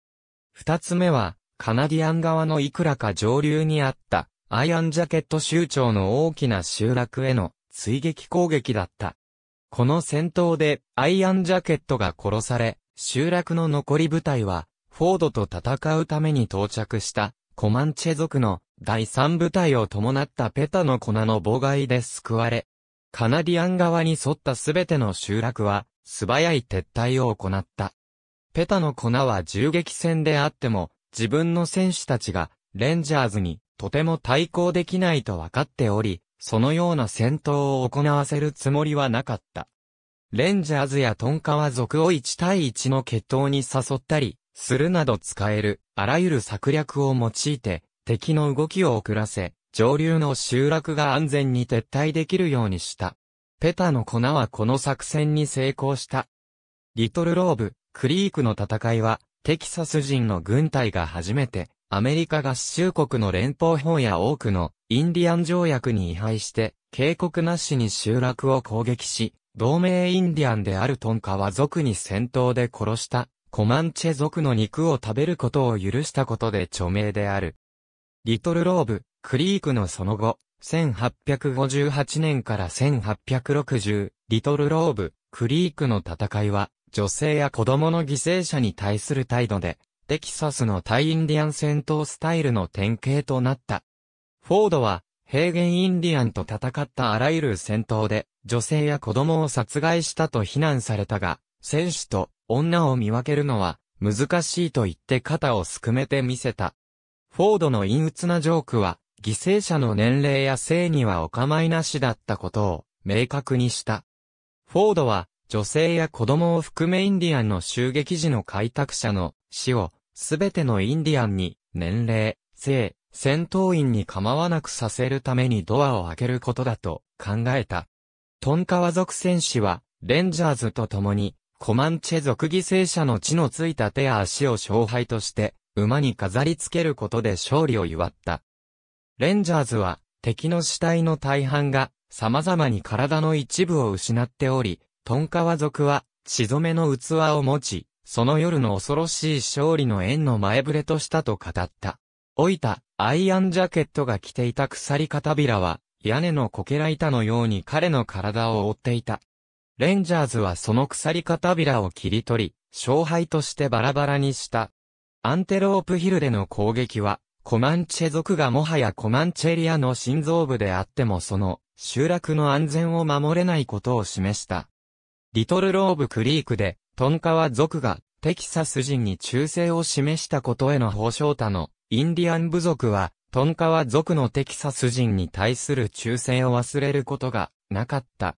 二つ目は、カナディアン側のいくらか上流にあった、アイアンジャケット州長の大きな集落への追撃攻撃だった。この戦闘で、アイアンジャケットが殺され、集落の残り部隊は、フォードと戦うために到着した、コマンチェ族の第三部隊を伴ったペタの粉の妨害で救われ、カナディアン側に沿ったすべての集落は、素早い撤退を行った。ペタの粉は銃撃戦であっても、自分の戦士たちが、レンジャーズに、とても対抗できないと分かっており、そのような戦闘を行わせるつもりはなかった。レンジャーズやトンカは族を1対1の決闘に誘ったり、するなど使える、あらゆる策略を用いて、敵の動きを遅らせ、上流の集落が安全に撤退できるようにした。ペタの粉はこの作戦に成功した。リトルローブ、クリークの戦いは、テキサス人の軍隊が初めて、アメリカ合衆国の連邦法や多くのインディアン条約に違反して、警告なしに集落を攻撃し、同盟インディアンであるトンカは族に戦闘で殺した、コマンチェ族の肉を食べることを許したことで著名である。リトルローブ、クリークのその後、1858年から1860、リトルローブ、クリークの戦いは、女性や子供の犠牲者に対する態度で、テキサスの対インディアン戦闘スタイルの典型となった。フォードは、平原インディアンと戦ったあらゆる戦闘で、女性や子供を殺害したと非難されたが、戦士と女を見分けるのは難しいと言って肩をすくめてみせた。フォードの陰鬱なジョークは、犠牲者の年齢や性にはお構いなしだったことを明確にした。フォードは女性や子供を含めインディアンの襲撃時の開拓者の死をすべてのインディアンに年齢、性、戦闘員に構わなくさせるためにドアを開けることだと考えた。トンカワ族戦士はレンジャーズと共にコマンチェ族犠牲者の血のついた手や足を勝敗として馬に飾り付けることで勝利を祝った。レンジャーズは、敵の死体の大半が、様々に体の一部を失っており、トンカワ族は、血染めの器を持ち、その夜の恐ろしい勝利の縁の前触れとしたと語った。老いた、アイアンジャケットが着ていた鎖片びらは、屋根のこけら板のように彼の体を覆っていた。レンジャーズはその鎖片びらを切り取り、勝敗としてバラバラにした。アンテロープヒルでの攻撃は、コマンチェ族がもはやコマンチェリアの心臓部であってもその集落の安全を守れないことを示した。リトルローブクリークでトンカワ族がテキサス人に忠誠を示したことへの保奨他のインディアン部族はトンカワ族のテキサス人に対する忠誠を忘れることがなかった。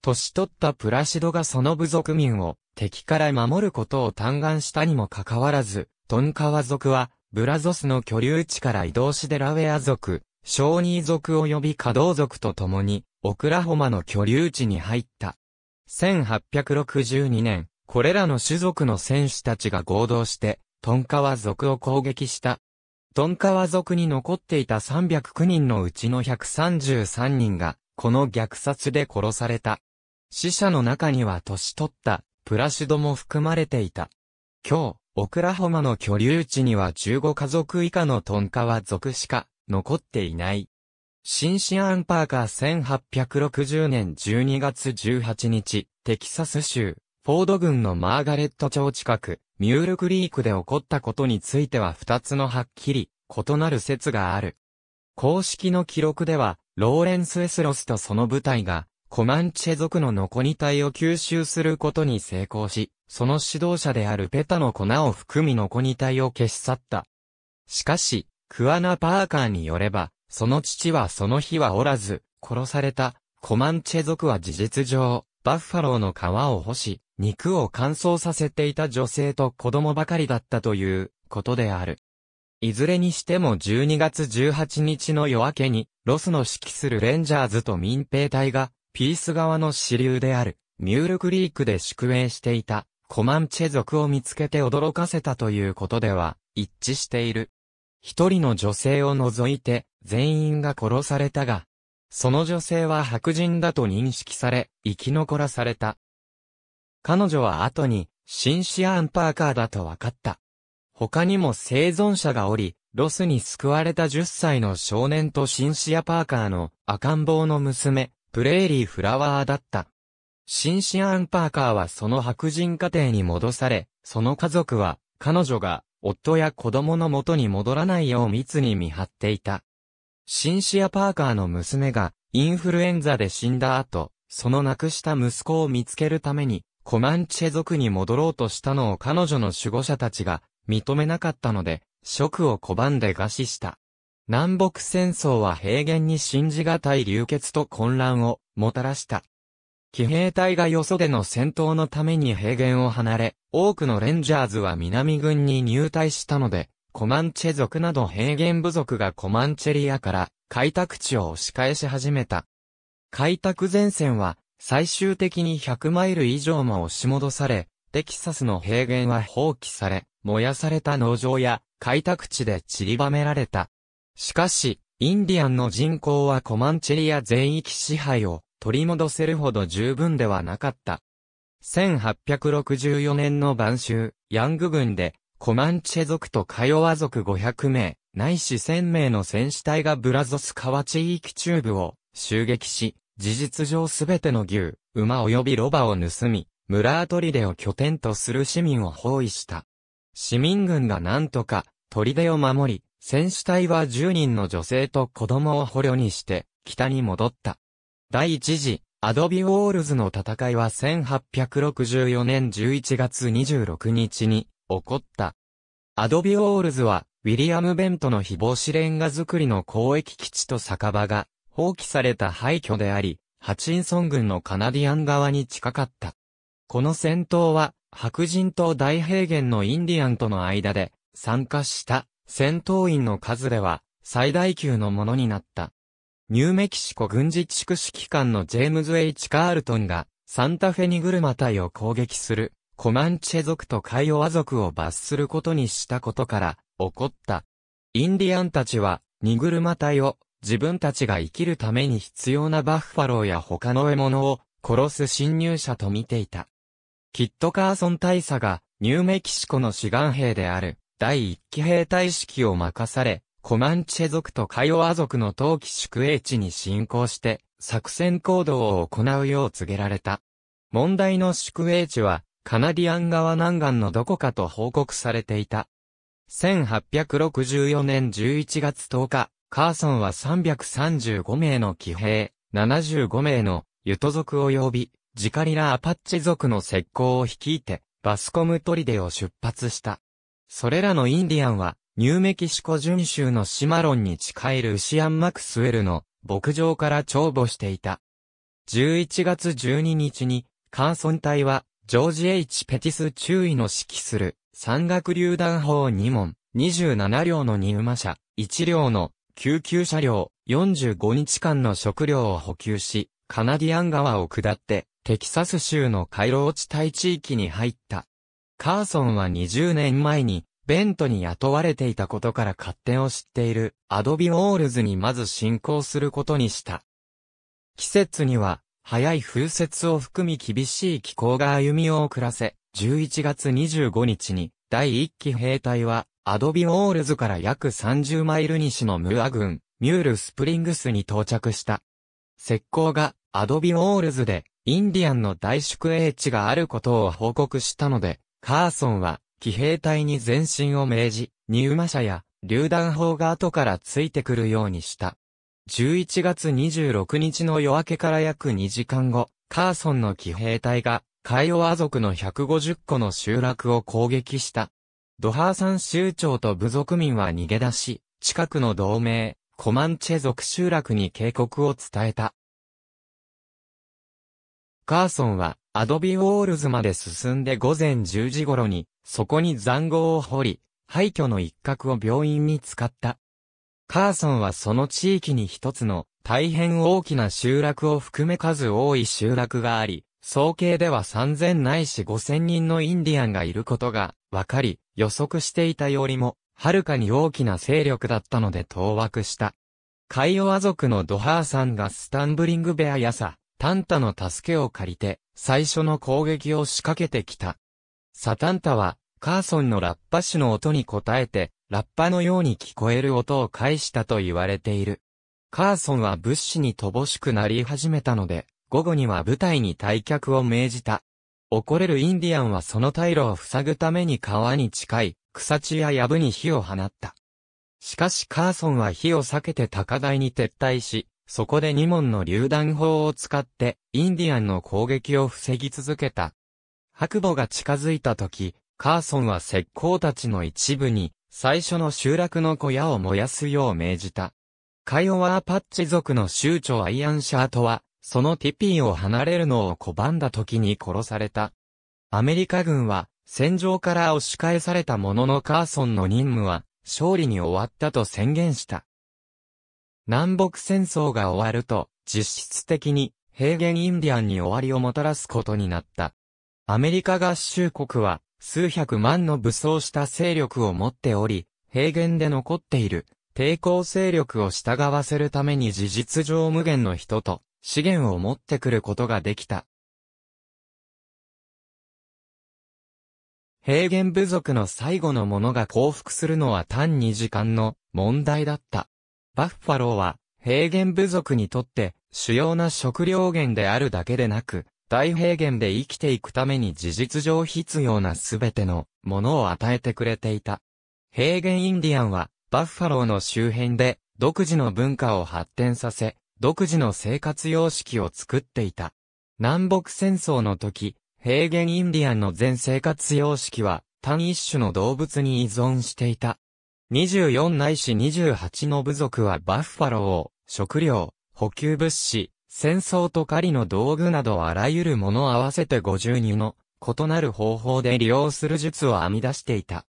年取ったプラシドがその部族民を敵から守ることを嘆願したにもかかわらず、トンカワ族はブラゾスの居留地から移動しデラウェア族、ショーニー族及び稼働族と共に、オクラホマの居留地に入った。1862年、これらの種族の戦士たちが合同して、トンカワ族を攻撃した。トンカワ族に残っていた309人のうちの133人が、この虐殺で殺された。死者の中には年取った、プラシドも含まれていた。今日、オクラホマの居留地には15家族以下のトンカは族しか残っていない。シンシアン・パーカー1860年12月18日、テキサス州、フォード郡のマーガレット町近く、ミュールクリークで起こったことについては2つのはっきり異なる説がある。公式の記録では、ローレンス・エスロスとその部隊が、コマンチェ族のノコニ隊を吸収することに成功し、その指導者であるペタの粉を含みノコニ隊を消し去った。しかし、クアナ・パーカーによれば、その父はその日はおらず、殺された、コマンチェ族は事実上、バッファローの皮を干し、肉を乾燥させていた女性と子供ばかりだったということである。いずれにしても12月18日の夜明けに、ロスの指揮するレンジャーズと民兵隊がピース川の支流である、ミュールクリークで宿営していた、コマンチェ族を見つけて驚かせたということでは、一致している。一人の女性を除いて、全員が殺されたが、その女性は白人だと認識され、生き残らされた。彼女は後に、シンシアン・パーカーだと分かった。他にも生存者がおり、ロスに救われた10歳の少年とシンシア・パーカーの赤ん坊の娘、プレーリーフラワーだった。シンシアン・パーカーはその白人家庭に戻され、その家族は、彼女が、夫や子供の元に戻らないよう密に見張っていた。シンシア・パーカーの娘が、インフルエンザで死んだ後、その亡くした息子を見つけるために、コマンチェ族に戻ろうとしたのを彼女の守護者たちが、認めなかったので、職を拒んで餓死した。南北戦争は平原に信じがたい流血と混乱をもたらした。騎兵隊がよそでの戦闘のために平原を離れ、多くのレンジャーズは南軍に入隊したので、コマンチェ族など平原部族がコマンチェリアから開拓地を押し返し始めた。開拓前線は最終的に100マイル以上も押し戻され、テキサスの平原は放棄され、燃やされた農場や開拓地で散りばめられた。しかし、インディアンの人口はコマンチェリア全域支配を取り戻せるほど十分ではなかった。1864年の晩秋、ヤング軍で、コマンチェ族とカヨワ族500名、ないし1000名の戦士隊がブラゾス川地域中部を襲撃し、事実上すべての牛、馬及びロバを盗み、村アトリデを拠点とする市民を包囲した。市民軍が何とか、砦を守り、選手隊は10人の女性と子供を捕虜にして、北に戻った。第一次、アドビウォールズの戦いは1864年11月26日に起こった。アドビウォールズは、ウィリアム・ベントの非防止レンガ作りの交易基地と酒場が放棄された廃墟であり、ハチンソン軍のカナディアン側に近かった。この戦闘は、白人と大平原のインディアンとの間で参加した戦闘員の数では最大級のものになった。ニューメキシコ軍事地区指揮官のジェームズ・ H・ イチ・カールトンがサンタフェニグルマ隊を攻撃するコマンチェ族とカイオワ族を罰することにしたことから起こった。インディアンたちはニグルマ隊を自分たちが生きるために必要なバッファローや他の獲物を殺す侵入者と見ていた。キットカーソン大佐がニューメキシコの志願兵である第一期兵隊式を任され、コマンチェ族とカイオ族の冬季宿営地に進行して、作戦行動を行うよう告げられた。問題の宿営地は、カナディアン川南岸のどこかと報告されていた。1864年11月10日、カーソンは335名の騎兵、75名のユト族及び、ジカリラ・アパッチ族の石膏を率いて、バスコムトリデを出発した。それらのインディアンは、ニューメキシコ準州のシマロンに近いルシアン・マクスウェルの牧場から調簿していた。11月12日に、カーソン隊は、ジョージ・ H・ ペティス中尉の指揮する、山岳榴弾砲2門、27両の荷馬車、1両の救急車両、45日間の食料を補給し、カナディアン川を下って、テキサス州の回廊地帯地域に入った。カーソンは20年前に、ベントに雇われていたことから勝手を知っている、アドビ・ウォールズにまず進行することにした。季節には、早い風雪を含み厳しい気候が歩みを遅らせ、11月25日に、第1期兵隊は、アドビ・ウォールズから約30マイル西のムーア郡、ミュール・スプリングスに到着した。石膏が、アドビ・ウォールズで、インディアンの大宿営地があることを報告したので、カーソンは、騎兵隊に前進を命じ、ニウマ車や、榴弾砲が後からついてくるようにした。11月26日の夜明けから約2時間後、カーソンの騎兵隊が、カイオワ族の150個の集落を攻撃した。ドハーサン州長と部族民は逃げ出し、近くの同盟、コマンチェ族集落に警告を伝えた。カーソンは、アドビウォールズまで進んで午前10時頃に、そこに残壕を掘り、廃墟の一角を病院に使った。カーソンはその地域に一つの大変大きな集落を含め数多い集落があり、総計では3000ないし5000人のインディアンがいることがわかり、予測していたよりも、はるかに大きな勢力だったので当惑した。カイオア族のドハーさんがスタンブリングベアやさ、タンタの助けを借りて、最初の攻撃を仕掛けてきた。サタンタは、カーソンのラッパ種の音に応えて、ラッパのように聞こえる音を返したと言われている。カーソンは物資に乏しくなり始めたので、午後には部隊に退却を命じた。怒れるインディアンはその退路を塞ぐために川に近い、草地や藪に火を放った。しかしカーソンは火を避けて高台に撤退し、そこで2門の榴弾砲を使って、インディアンの攻撃を防ぎ続けた。白母が近づいた時、カーソンは石膏たちの一部に、最初の集落の小屋を燃やすよう命じた。カイオワーパッチ族の州長アイアンシャートは、そのティピーを離れるのを拒んだ時に殺された。アメリカ軍は、戦場から押し返されたもののカーソンの任務は、勝利に終わったと宣言した。南北戦争が終わると、実質的に、平原インディアンに終わりをもたらすことになった。アメリカ合衆国は、数百万の武装した勢力を持っており、平原で残っている、抵抗勢力を従わせるために事実上無限の人と、資源を持ってくることができた。平原部族の最後のものが降伏するのは単に時間の問題だった。バッファローは、平原部族にとって主要な食料源であるだけでなく、大平原で生きていくために事実上必要なすべてのものを与えてくれていた。平原インディアンは、バッファローの周辺で、独自の文化を発展させ、独自の生活様式を作っていた。南北戦争の時、平原インディアンの全生活様式は、単一種の動物に依存していた。24ないし28の部族はバッファローを、食料、補給物資、戦争と狩りの道具などあらゆるもの合わせて52の異なる方法で利用する術を編み出していた。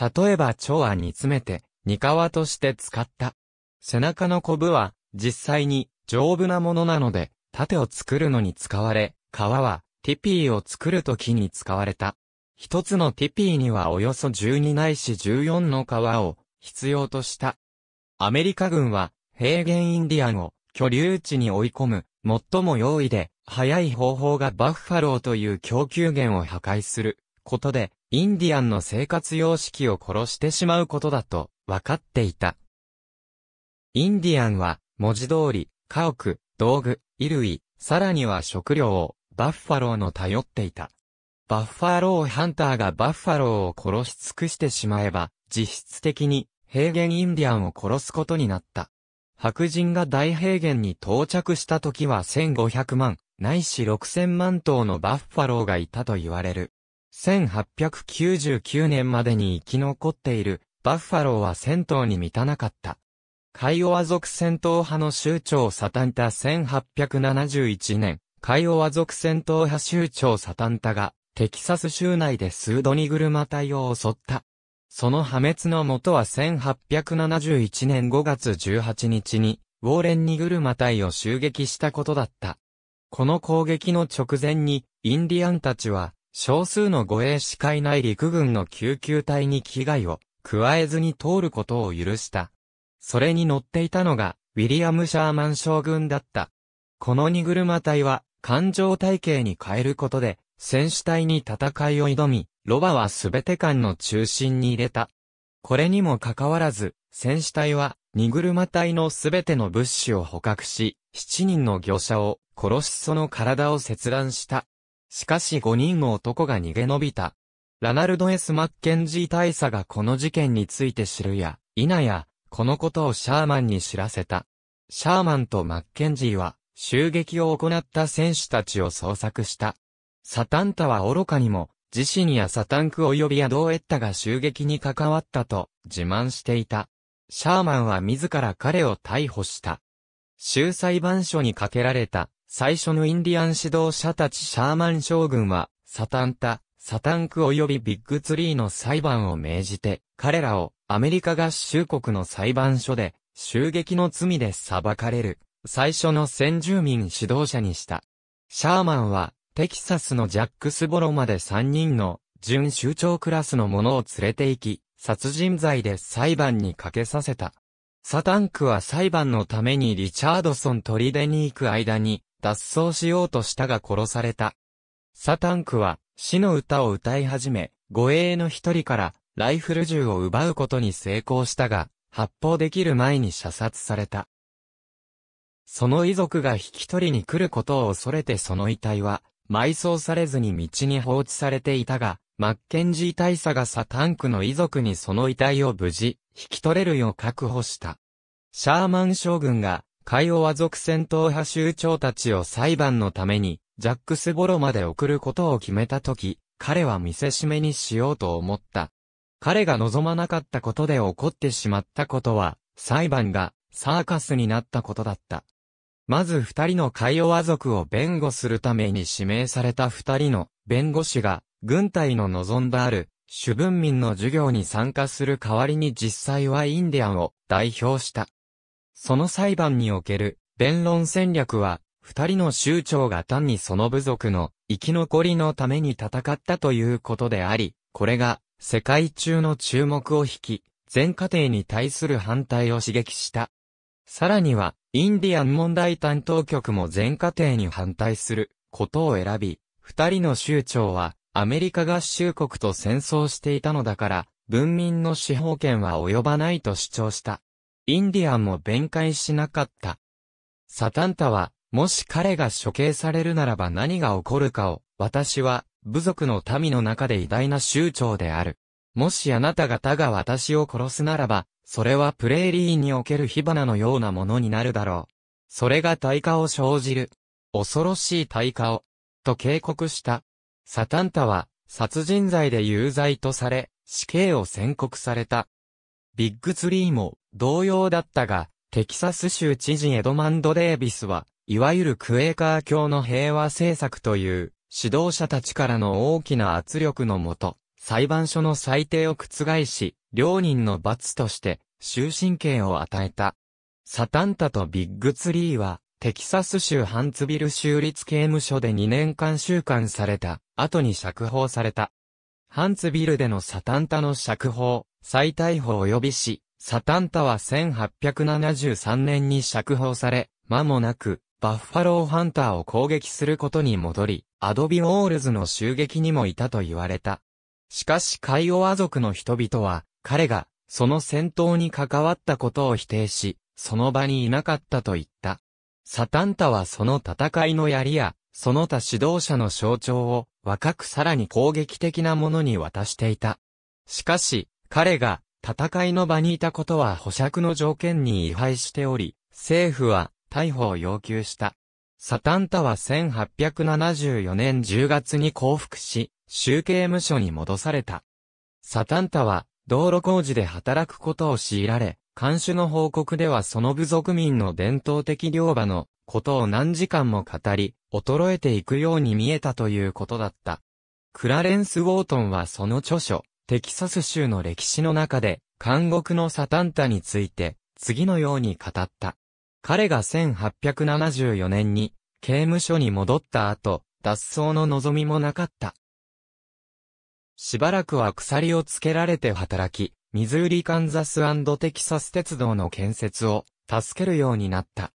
例えば蝶は煮詰めて、煮皮として使った。背中のコブは、実際に丈夫なものなので、盾を作るのに使われ、皮は、ティピーを作るときに使われた。一つのティピーにはおよそ12ないし14の川を必要とした。アメリカ軍は平原インディアンを居留地に追い込む最も容易で早い方法がバッファローという供給源を破壊することでインディアンの生活様式を殺してしまうことだと分かっていた。インディアンは文字通り家屋、道具、衣類、さらには食料をバッファローの頼っていた。バッファローハンターがバッファローを殺し尽くしてしまえば、実質的に平原インディアンを殺すことになった。白人が大平原に到着した時は1500万、ないし6000万頭のバッファローがいたと言われる。1899年までに生き残っている、バッファローは1000頭に満たなかった。カイオワ族戦闘派の州長サタンタ1871年、カイオワ族戦闘派州長サタンタが、テキサス州内でスードニグルマ隊を襲った。その破滅のもとは1871年5月18日に、ウォーレン・ニグルマ隊を襲撃したことだった。この攻撃の直前に、インディアンたちは、少数の護衛士会内陸軍の救急隊に危害を加えずに通ることを許した。それに乗っていたのが、ウィリアム・シャーマン将軍だった。この荷車隊は、環状体系に変えることで、戦士隊に戦いを挑み、ロバはすべて間の中心に入れた。これにもかかわらず、戦士隊は、荷車隊のすべての物資を捕獲し、7人の業者を殺しその体を切断した。しかし5人の男が逃げ延びた。ラナルド・エスマッケンジー大佐がこの事件について知るや、否や、このことをシャーマンに知らせた。シャーマンとマッケンジーは、襲撃を行った戦士たちを捜索した。サタンタは愚かにも、自身やサタンク及びアドーエッタが襲撃に関わったと自慢していた。シャーマンは自ら彼を逮捕した。州裁判所にかけられた最初のインディアン指導者たちシャーマン将軍は、サタンタ、サタンク及びビッグツリーの裁判を命じて、彼らをアメリカ合衆国の裁判所で襲撃の罪で裁かれる最初の先住民指導者にした。シャーマンはテキサスのジャックスボロまで3人の準州長クラスの者を連れて行き、殺人罪で裁判にかけさせた。サタンクは裁判のためにリチャードソン取り出に行く間に脱走しようとしたが殺された。サタンクは死の歌を歌い始め、護衛の一人からライフル銃を奪うことに成功したが、発砲できる前に射殺された。その遺族が引き取りに来ることを恐れてその遺体は埋葬されずに道に放置されていたが、マッケンジー大佐がサタンクの遺族にその遺体を無事、引き取れるよう確保した。シャーマン将軍が、カイオワ族戦闘派州長たちを裁判のために、ジャックスボロまで送ることを決めたとき、彼は見せしめにしようと思った。彼が望まなかったことで起こってしまったことは、裁判がサーカスになったことだった。まず二人のカイオワ族を弁護するために指名された二人の弁護士が、軍隊の望んだある、主文民の授業に参加する代わりに実際はインディアンを代表した。その裁判における弁論戦略は、二人の州長が単にその部族の生き残りのために戦ったということであり、これが世界中の注目を引き、全家庭に対する反対を刺激した。さらには、インディアン問題担当局も全過程に反対することを選び、二人の州長は、アメリカ合衆国と戦争していたのだから、文民の司法権は及ばないと主張した。インディアンも弁解しなかった。サタンタは、もし彼が処刑されるならば何が起こるかを、私は、部族の民の中で偉大な州長である。もしあなた方が私を殺すならば、それはプレーリーにおける火花のようなものになるだろう。それが大火を生じる。恐ろしい大火を。と警告した。サタンタは、殺人罪で有罪とされ、死刑を宣告された。ビッグツリーも同様だったが、テキサス州知事エドマンド・デービスは、いわゆるクエーカー教の平和政策という、指導者たちからの大きな圧力のもと、裁判所の裁定を覆し、両人の罰として、終身刑を与えた。サタンタとビッグツリーは、テキサス州ハンツビル州立刑務所で2年間収監された、後に釈放された。ハンツビルでのサタンタの釈放、再逮捕及びし、サタンタは1873年に釈放され、間もなく、バッファローハンターを攻撃することに戻り、アドビ・オールズの襲撃にもいたと言われた。しかしカイオワ族の人々は、彼が、その戦闘に関わったことを否定し、その場にいなかったと言った。サタンタはその戦いの槍や、その他指導者の象徴を、若くさらに攻撃的なものに渡していた。しかし、彼が、戦いの場にいたことは保釈の条件に違反しており、政府は、逮捕を要求した。サタンタは1874年10月に降伏し、集計無所に戻された。サタンタは、道路工事で働くことを強いられ、監守の報告ではその部族民の伝統的漁場のことを何時間も語り、衰えていくように見えたということだった。クラレンス・ウォートンはその著書、テキサス州の歴史の中で、監獄のサタンタについて、次のように語った。彼が1874年に刑務所に戻った後、脱走の望みもなかった。しばらくは鎖をつけられて働き、ミズーリカンザステキサス鉄道の建設を助けるようになった。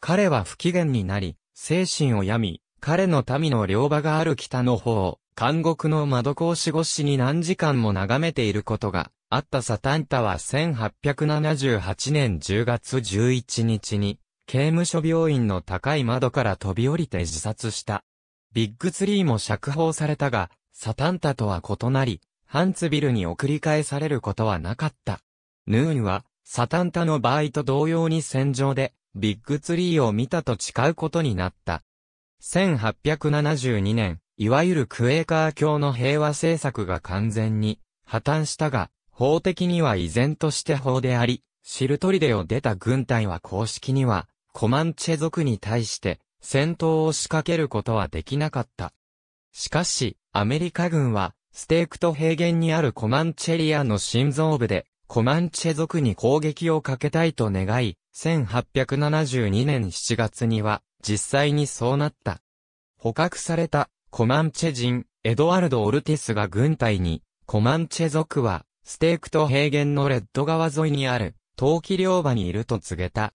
彼は不機嫌になり、精神を病み、彼の民の両場がある北の方を、監獄の窓口し越しに何時間も眺めていることがあったサタンタは1878年10月11日に、刑務所病院の高い窓から飛び降りて自殺した。ビッグツリーも釈放されたが、サタンタとは異なり、ハンツビルに送り返されることはなかった。ヌーンは、サタンタの場合と同様に戦場で、ビッグツリーを見たと誓うことになった。1872年、いわゆるクエーカー教の平和政策が完全に破綻したが、法的には依然として法であり、シルトリデを出た軍隊は公式には、コマンチェ族に対して戦闘を仕掛けることはできなかった。しかし、アメリカ軍は、ステークと平原にあるコマンチェリアの心臓部で、コマンチェ族に攻撃をかけたいと願い、1872年7月には、実際にそうなった。捕獲された、コマンチェ人、エドワルド・オルティスが軍隊に、コマンチェ族は、ステークと平原のレッド川沿いにある、陶器漁場にいると告げた。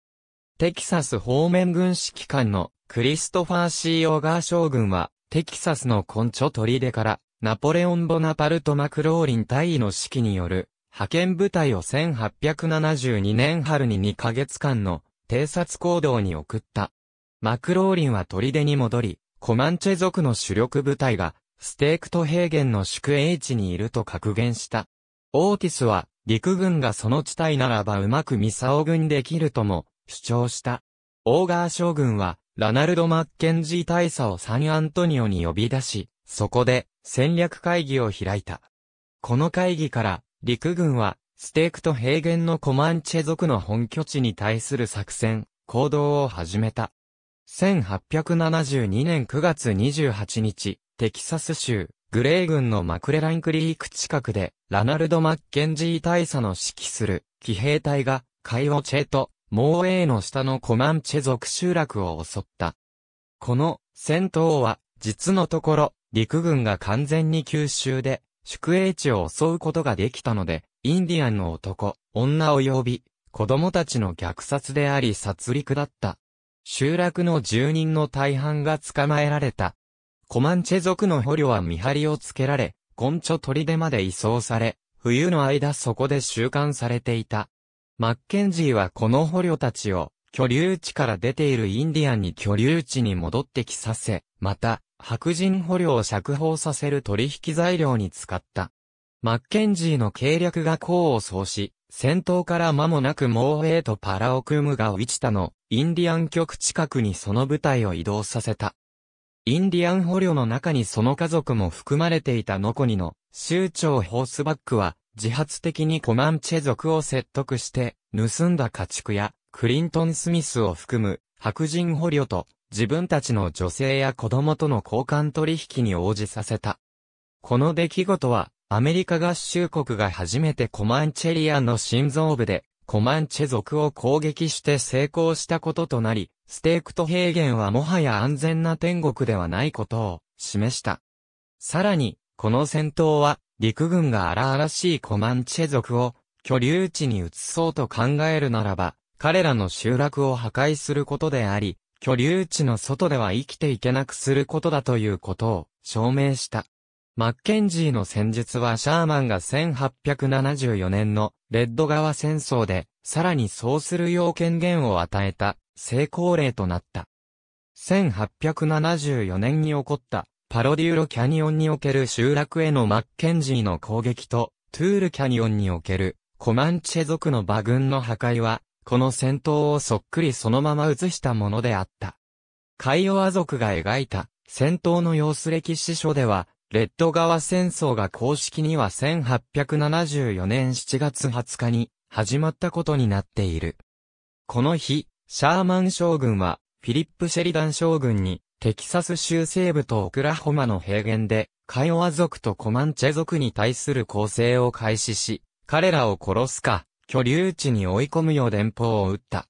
テキサス方面軍指揮官のクリストファー・シー・オーガー将軍は、テキサスのコンチョ出から、ナポレオン・ボナパルト・マクローリン大尉の指揮による、派遣部隊を1872年春に2ヶ月間の偵察行動に送った。マクローリンは砦に戻り、コマンチェ族の主力部隊が、ステークと平原の宿営地にいると確言した。オーティスは、陸軍がその地帯ならばうまくミサオ軍できるとも、主張した。オーガー将軍は、ラナルド・マッケンジー大佐をサンアントニオに呼び出し、そこで、戦略会議を開いた。この会議から、陸軍は、ステークと平原のコマンチェ族の本拠地に対する作戦、行動を始めた。1872年9月28日、テキサス州、グレー軍のマクレランクリーク近くで、ラナルド・マッケンジー大佐の指揮する、騎兵隊が、カイオチェと、モーエーの下のコマンチェ族集落を襲った。この、戦闘は、実のところ、陸軍が完全に吸収で、宿営地を襲うことができたので、インディアンの男、女及び、子供たちの虐殺であり殺戮だった。集落の住人の大半が捕まえられた。コマンチェ族の捕虜は見張りをつけられ、コンチョ砦まで移送され、冬の間そこで収監されていた。マッケンジーはこの捕虜たちを、居留地から出ているインディアンに居留地に戻ってきさせ、また、白人捕虜を釈放させる取引材料に使った。マッケンジーの計略が功を奏し、戦闘から間もなくモーイとパラオクムがウィチタのインディアン局近くにその部隊を移動させた。インディアン捕虜の中にその家族も含まれていたノコニの州長ホースバックは自発的にコマンチェ族を説得して盗んだ家畜やクリントン・スミスを含む白人捕虜と自分たちの女性や子供との交換取引に応じさせた。この出来事はアメリカ合衆国が初めてコマンチェリアの心臓部でコマンチェ族を攻撃して成功したこととなり、ステークと平原はもはや安全な天国ではないことを示した。さらに、この戦闘は、陸軍が荒々しいコマンチェ族を居留地に移そうと考えるならば、彼らの集落を破壊することであり、居留地の外では生きていけなくすることだということを証明した。マッケンジーの戦術はシャーマンが1874年のレッド川戦争で、さらにそうする要件権限を与えた成功例となった。1874年に起こったパロディウロキャニオンにおける集落へのマッケンジーの攻撃と、トゥールキャニオンにおけるコマンチェ族の馬群の破壊は、この戦闘をそっくりそのまま映したものであった。カイオア族が描いた戦闘の様子歴史書では、レッド川戦争が公式には1874年7月20日に始まったことになっている。この日、シャーマン将軍は、フィリップ・シェリダン将軍に、テキサス州西部とオクラホマの平原で、カイオワ族とコマンチェ族に対する攻勢を開始し、彼らを殺すか、居留地に追い込むよう電報を打った。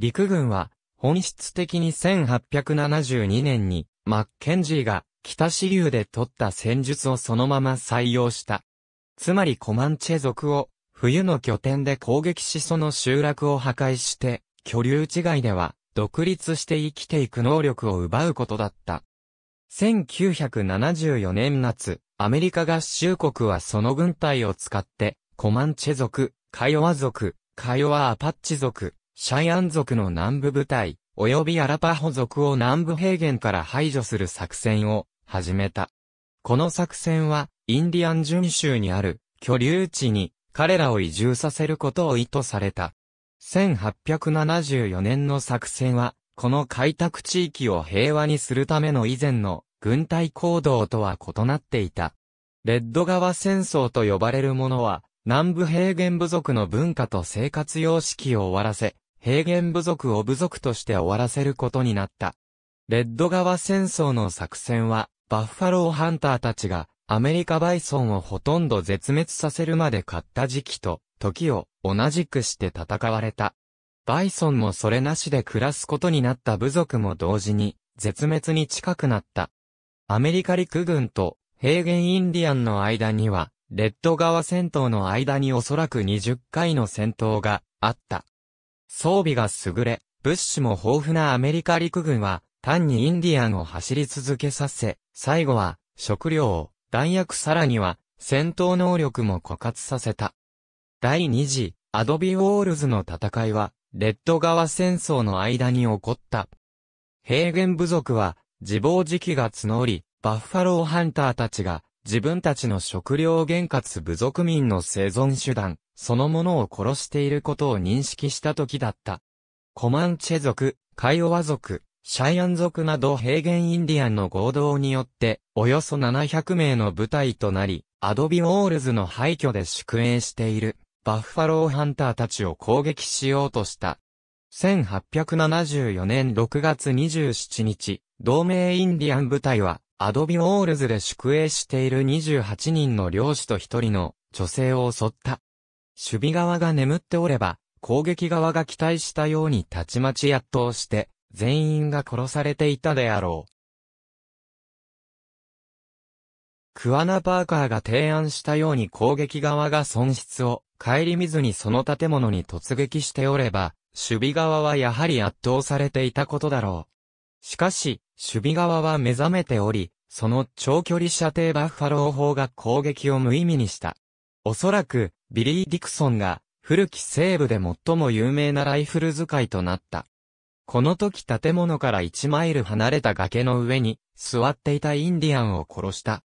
陸軍は、本質的に1872年に、マッケンジーが、北支流で取った戦術をそのまま採用した。つまりコマンチェ族を、冬の拠点で攻撃しその集落を破壊して、居留地外では、独立して生きていく能力を奪うことだった。1974年夏、アメリカ合衆国はその軍隊を使って、コマンチェ族、カヨワ族、カヨワアパッチ族、シャイアン族の南部部隊、及びアラパホ族を南部平原から排除する作戦を始めた。この作戦は、インディアン巡州にある居留地に彼らを移住させることを意図された。1874年の作戦は、この開拓地域を平和にするための以前の軍隊行動とは異なっていた。レッド川戦争と呼ばれるものは、南部平原部族の文化と生活様式を終わらせ、平原部族を部族として終わらせることになった。レッド川戦争の作戦は、バッファローハンターたちがアメリカバイソンをほとんど絶滅させるまで買った時期と、時を同じくして戦われた。バイソンもそれなしで暮らすことになった部族も同時に絶滅に近くなった。アメリカ陸軍と平原インディアンの間には、レッド川戦闘の間におそらく20回の戦闘があった。装備が優れ、物資も豊富なアメリカ陸軍は、単にインディアンを走り続けさせ、最後は、食料を、弾薬さらには、戦闘能力も枯渇させた。第2次、アドビウォールズの戦いは、レッド川戦争の間に起こった。平原部族は、自暴自棄が募り、バッファローハンターたちが、自分たちの食料原活部族民の生存手段、そのものを殺していることを認識した時だった。コマンチェ族、カイオワ族、シャイアン族など平原インディアンの合同によって、およそ700名の部隊となり、アドビウォールズの廃墟で宿営している。バッファローハンターたちを攻撃しようとした。1874年6月27日、同盟インディアン部隊は、アドビオールズで宿営している28人の漁師と1人の女性を襲った。守備側が眠っておれば、攻撃側が期待したようにたちまち圧倒して、全員が殺されていたであろう。クアナ・パーカーが提案したように攻撃側が損失を顧みずにその建物に突撃しておれば、守備側はやはり圧倒されていたことだろう。しかし、守備側は目覚めており、その長距離射程バッファロー砲が攻撃を無意味にした。おそらく、ビリー・ディクソンが、古き西部で最も有名なライフル使いとなった。この時建物から1マイル離れた崖の上に、座っていたインディアンを殺した。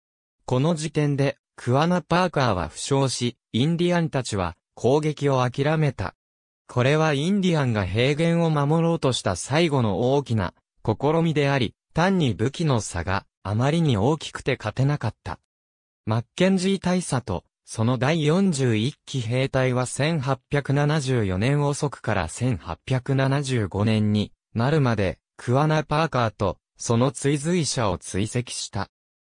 この時点で、クアナ・パーカーは負傷し、インディアンたちは攻撃を諦めた。これはインディアンが平原を守ろうとした最後の大きな試みであり、単に武器の差があまりに大きくて勝てなかった。マッケンジー大佐と、その第41期兵隊は1874年遅くから1875年になるまで、クアナ・パーカーと、その追随者を追跡した。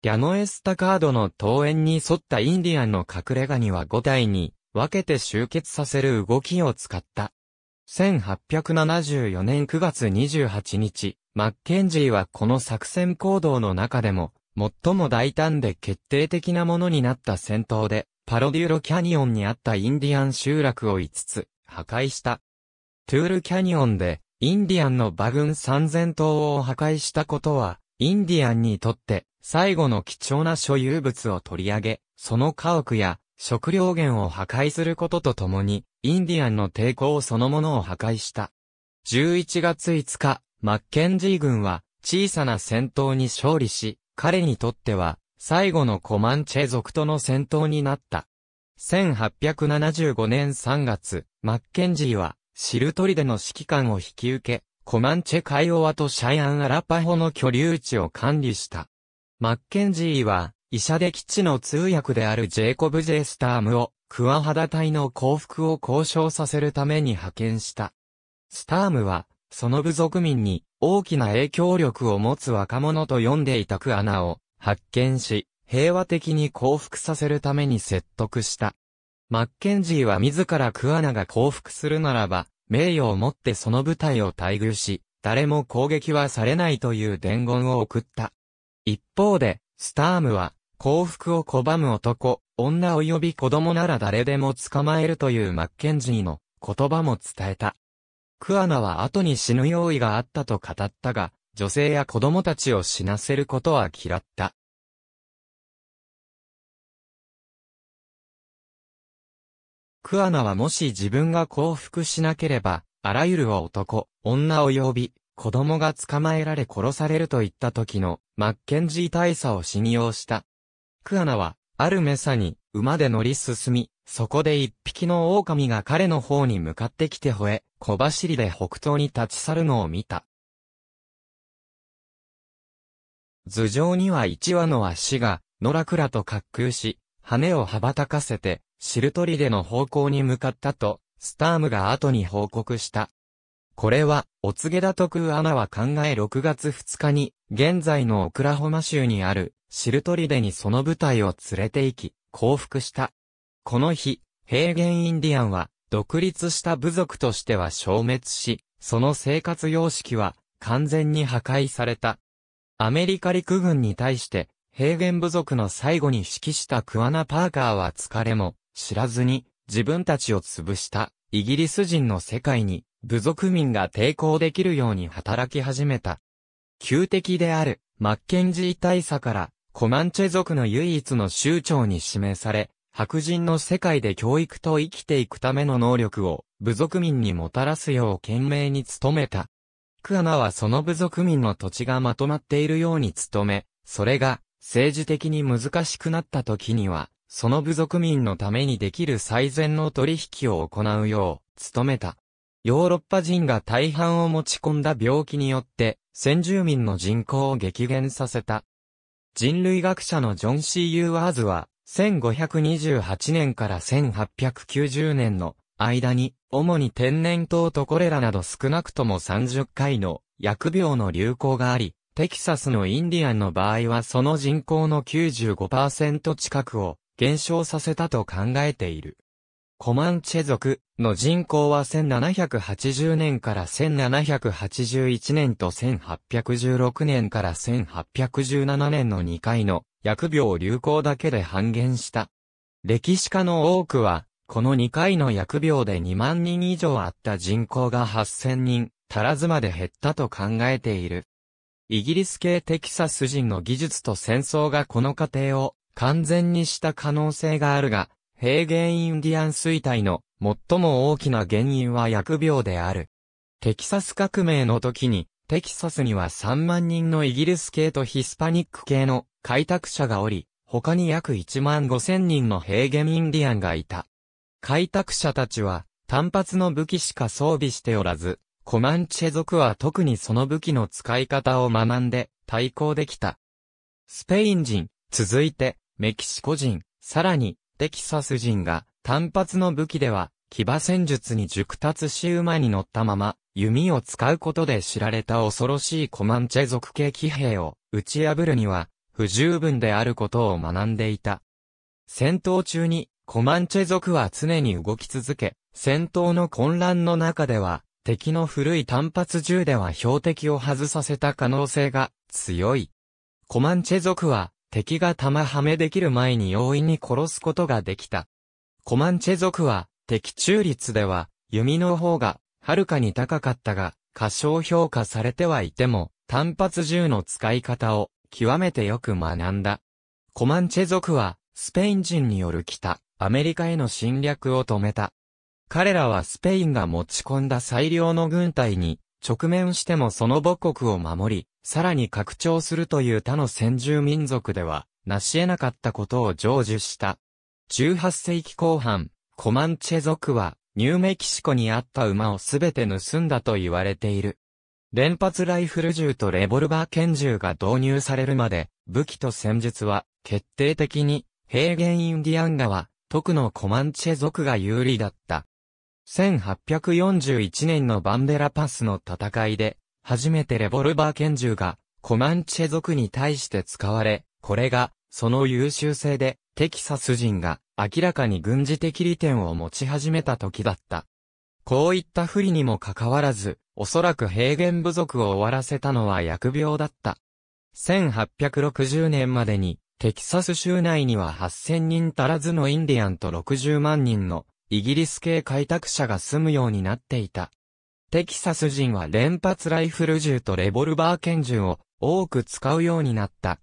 リャノエスタカードの登園に沿ったインディアンの隠れ家には5体に分けて集結させる動きを使った。1874年9月28日、マッケンジーはこの作戦行動の中でも、最も大胆で決定的なものになった戦闘で、パロデューロキャニオンにあったインディアン集落を5つ破壊した。トゥールキャニオンでインディアンの馬群3000頭を破壊したことは、インディアンにとって最後の貴重な所有物を取り上げ、その家屋や食料源を破壊することとともに、インディアンの抵抗そのものを破壊した。11月5日、マッケンジー軍は小さな戦闘に勝利し、彼にとっては最後のコマンチェ族との戦闘になった。1875年3月、マッケンジーはシルトリでの指揮官を引き受け、コマンチェ海オワとシャイアン・アラパホの居留地を管理した。マッケンジーは、医者で基地の通訳であるジェイコブ・ジェイ・スタームを、クワハダ隊の降伏を交渉させるために派遣した。スタームは、その部族民に大きな影響力を持つ若者と読んでいたクアナを発見し、平和的に降伏させるために説得した。マッケンジーは自らクアナが降伏するならば、名誉をもってその部隊を待遇し、誰も攻撃はされないという伝言を送った。一方で、スタームは、幸福を拒む男、女及び子供なら誰でも捕まえるというマッケンジーの言葉も伝えた。クアナは後に死ぬ用意があったと語ったが、女性や子供たちを死なせることは嫌った。クアナはもし自分が降伏しなければ、あらゆる男、女及び子供が捕まえられ殺されるといった時のマッケンジー大佐を信用した。クアナは、あるメサに馬で乗り進み、そこで一匹の狼が彼の方に向かってきて吠え、小走りで北東に立ち去るのを見た。頭上には一羽の足が、野良らと滑空し、羽を羽ばたかせて、シルトリでの方向に向かったと、スタームが後に報告した。これは、お告げだとクーアナは考え6月2日に、現在のオクラホマ州にある、シルトリデにその部隊を連れて行き、降伏した。この日、平原インディアンは、独立した部族としては消滅し、その生活様式は、完全に破壊された。アメリカ陸軍に対して、平原部族の最後に指揮したクアナ・パーカーは疲れも知らずに自分たちを潰したイギリス人の世界に部族民が抵抗できるように働き始めた。旧敵である、マッケンジー大佐から、コマンチェ族の唯一の州長に指名され、白人の世界で教育と生きていくための能力を部族民にもたらすよう懸命に努めた。クアナはその部族民の土地がまとまっているように努め、それが政治的に難しくなった時には、その部族民のためにできる最善の取引を行うよう努めた。ヨーロッパ人が大半を持ち込んだ病気によって、先住民の人口を激減させた。人類学者のジョン・シー・ユーワーズは、1528年から1890年の間に、主に天然痘とコレラなど少なくとも30回の薬病の流行があり、テキサスのインディアンの場合はその人口の95%近くを減少させたと考えている。コマンチェ族の人口は1780年から1781年と1816年から1817年の2回の薬病流行だけで半減した。歴史家の多くは、この2回の薬病で2万人以上あった人口が8000人足らずまで減ったと考えている。イギリス系テキサス人の技術と戦争がこの過程を完全にした可能性があるが、平原インディアン衰退の最も大きな原因は疫病である。テキサス革命の時に、テキサスには3万人のイギリス系とヒスパニック系の開拓者がおり、他に約1万5千人の平原インディアンがいた。開拓者たちは単発の武器しか装備しておらず、コマンチェ族は特にその武器の使い方を学んで対抗できた。スペイン人、続いてメキシコ人、さらにテキサス人が単発の武器では騎馬戦術に熟達し馬に乗ったまま弓を使うことで知られた恐ろしいコマンチェ族系騎兵を打ち破るには不十分であることを学んでいた。戦闘中にコマンチェ族は常に動き続け、戦闘の混乱の中では敵の古い単発銃では標的を外させた可能性が強い。コマンチェ族は敵が弾はめできる前に容易に殺すことができた。コマンチェ族は、敵中率では、弓の方が、はるかに高かったが、過小評価されてはいても、単発銃の使い方を、極めてよく学んだ。コマンチェ族は、スペイン人による北、アメリカへの侵略を止めた。彼らはスペインが持ち込んだ最良の軍隊に、直面してもその母国を守り、さらに拡張するという他の先住民族では、成し得なかったことを成就した。18世紀後半、コマンチェ族は、ニューメキシコにあった馬をすべて盗んだと言われている。連発ライフル銃とレボルバー拳銃が導入されるまで、武器と戦術は、決定的に、平原インディアンガは、特のコマンチェ族が有利だった。1841年のバンデラパスの戦いで、初めてレボルバー拳銃がコマンチェ族に対して使われ、これが、その優秀性で、テキサス人が明らかに軍事的利点を持ち始めた時だった。こういった不利にもかかわらず、おそらく平原部族を終わらせたのは疫病だった。1860年までに、テキサス州内には8000人足らずのインディアンと60万人のイギリス系開拓者が住むようになっていた。テキサス人は連発ライフル銃とレボルバー拳銃を多く使うようになった。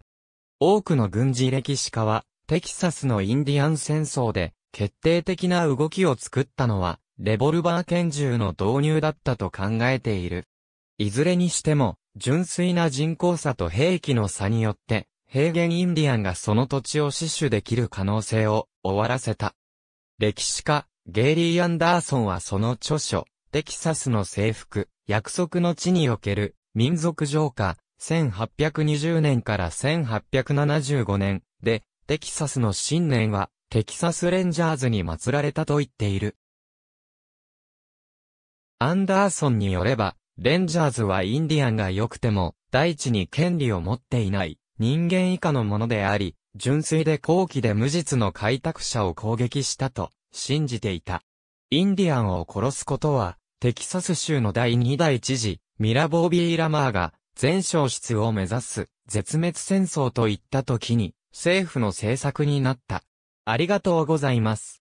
多くの軍事歴史家は、テキサスのインディアン戦争で決定的な動きを作ったのは、レボルバー拳銃の導入だったと考えている。いずれにしても、純粋な人口差と兵器の差によって、平原インディアンがその土地を死守できる可能性を終わらせた。歴史家、ゲイリー・アンダーソンはその著書、テキサスの征服、約束の地における民族浄化、1820年から1875年で、テキサスの新年は、テキサスレンジャーズに祀られたと言っている。アンダーソンによれば、レンジャーズはインディアンが良くても、大地に権利を持っていない、人間以下のものであり、純粋で高貴で無実の開拓者を攻撃したと。信じていた。インディアンを殺すことは、テキサス州の第2代知事、ミラボー・ビーラマーが、全消失を目指す、絶滅戦争といった時に、政府の政策になった。ありがとうございます。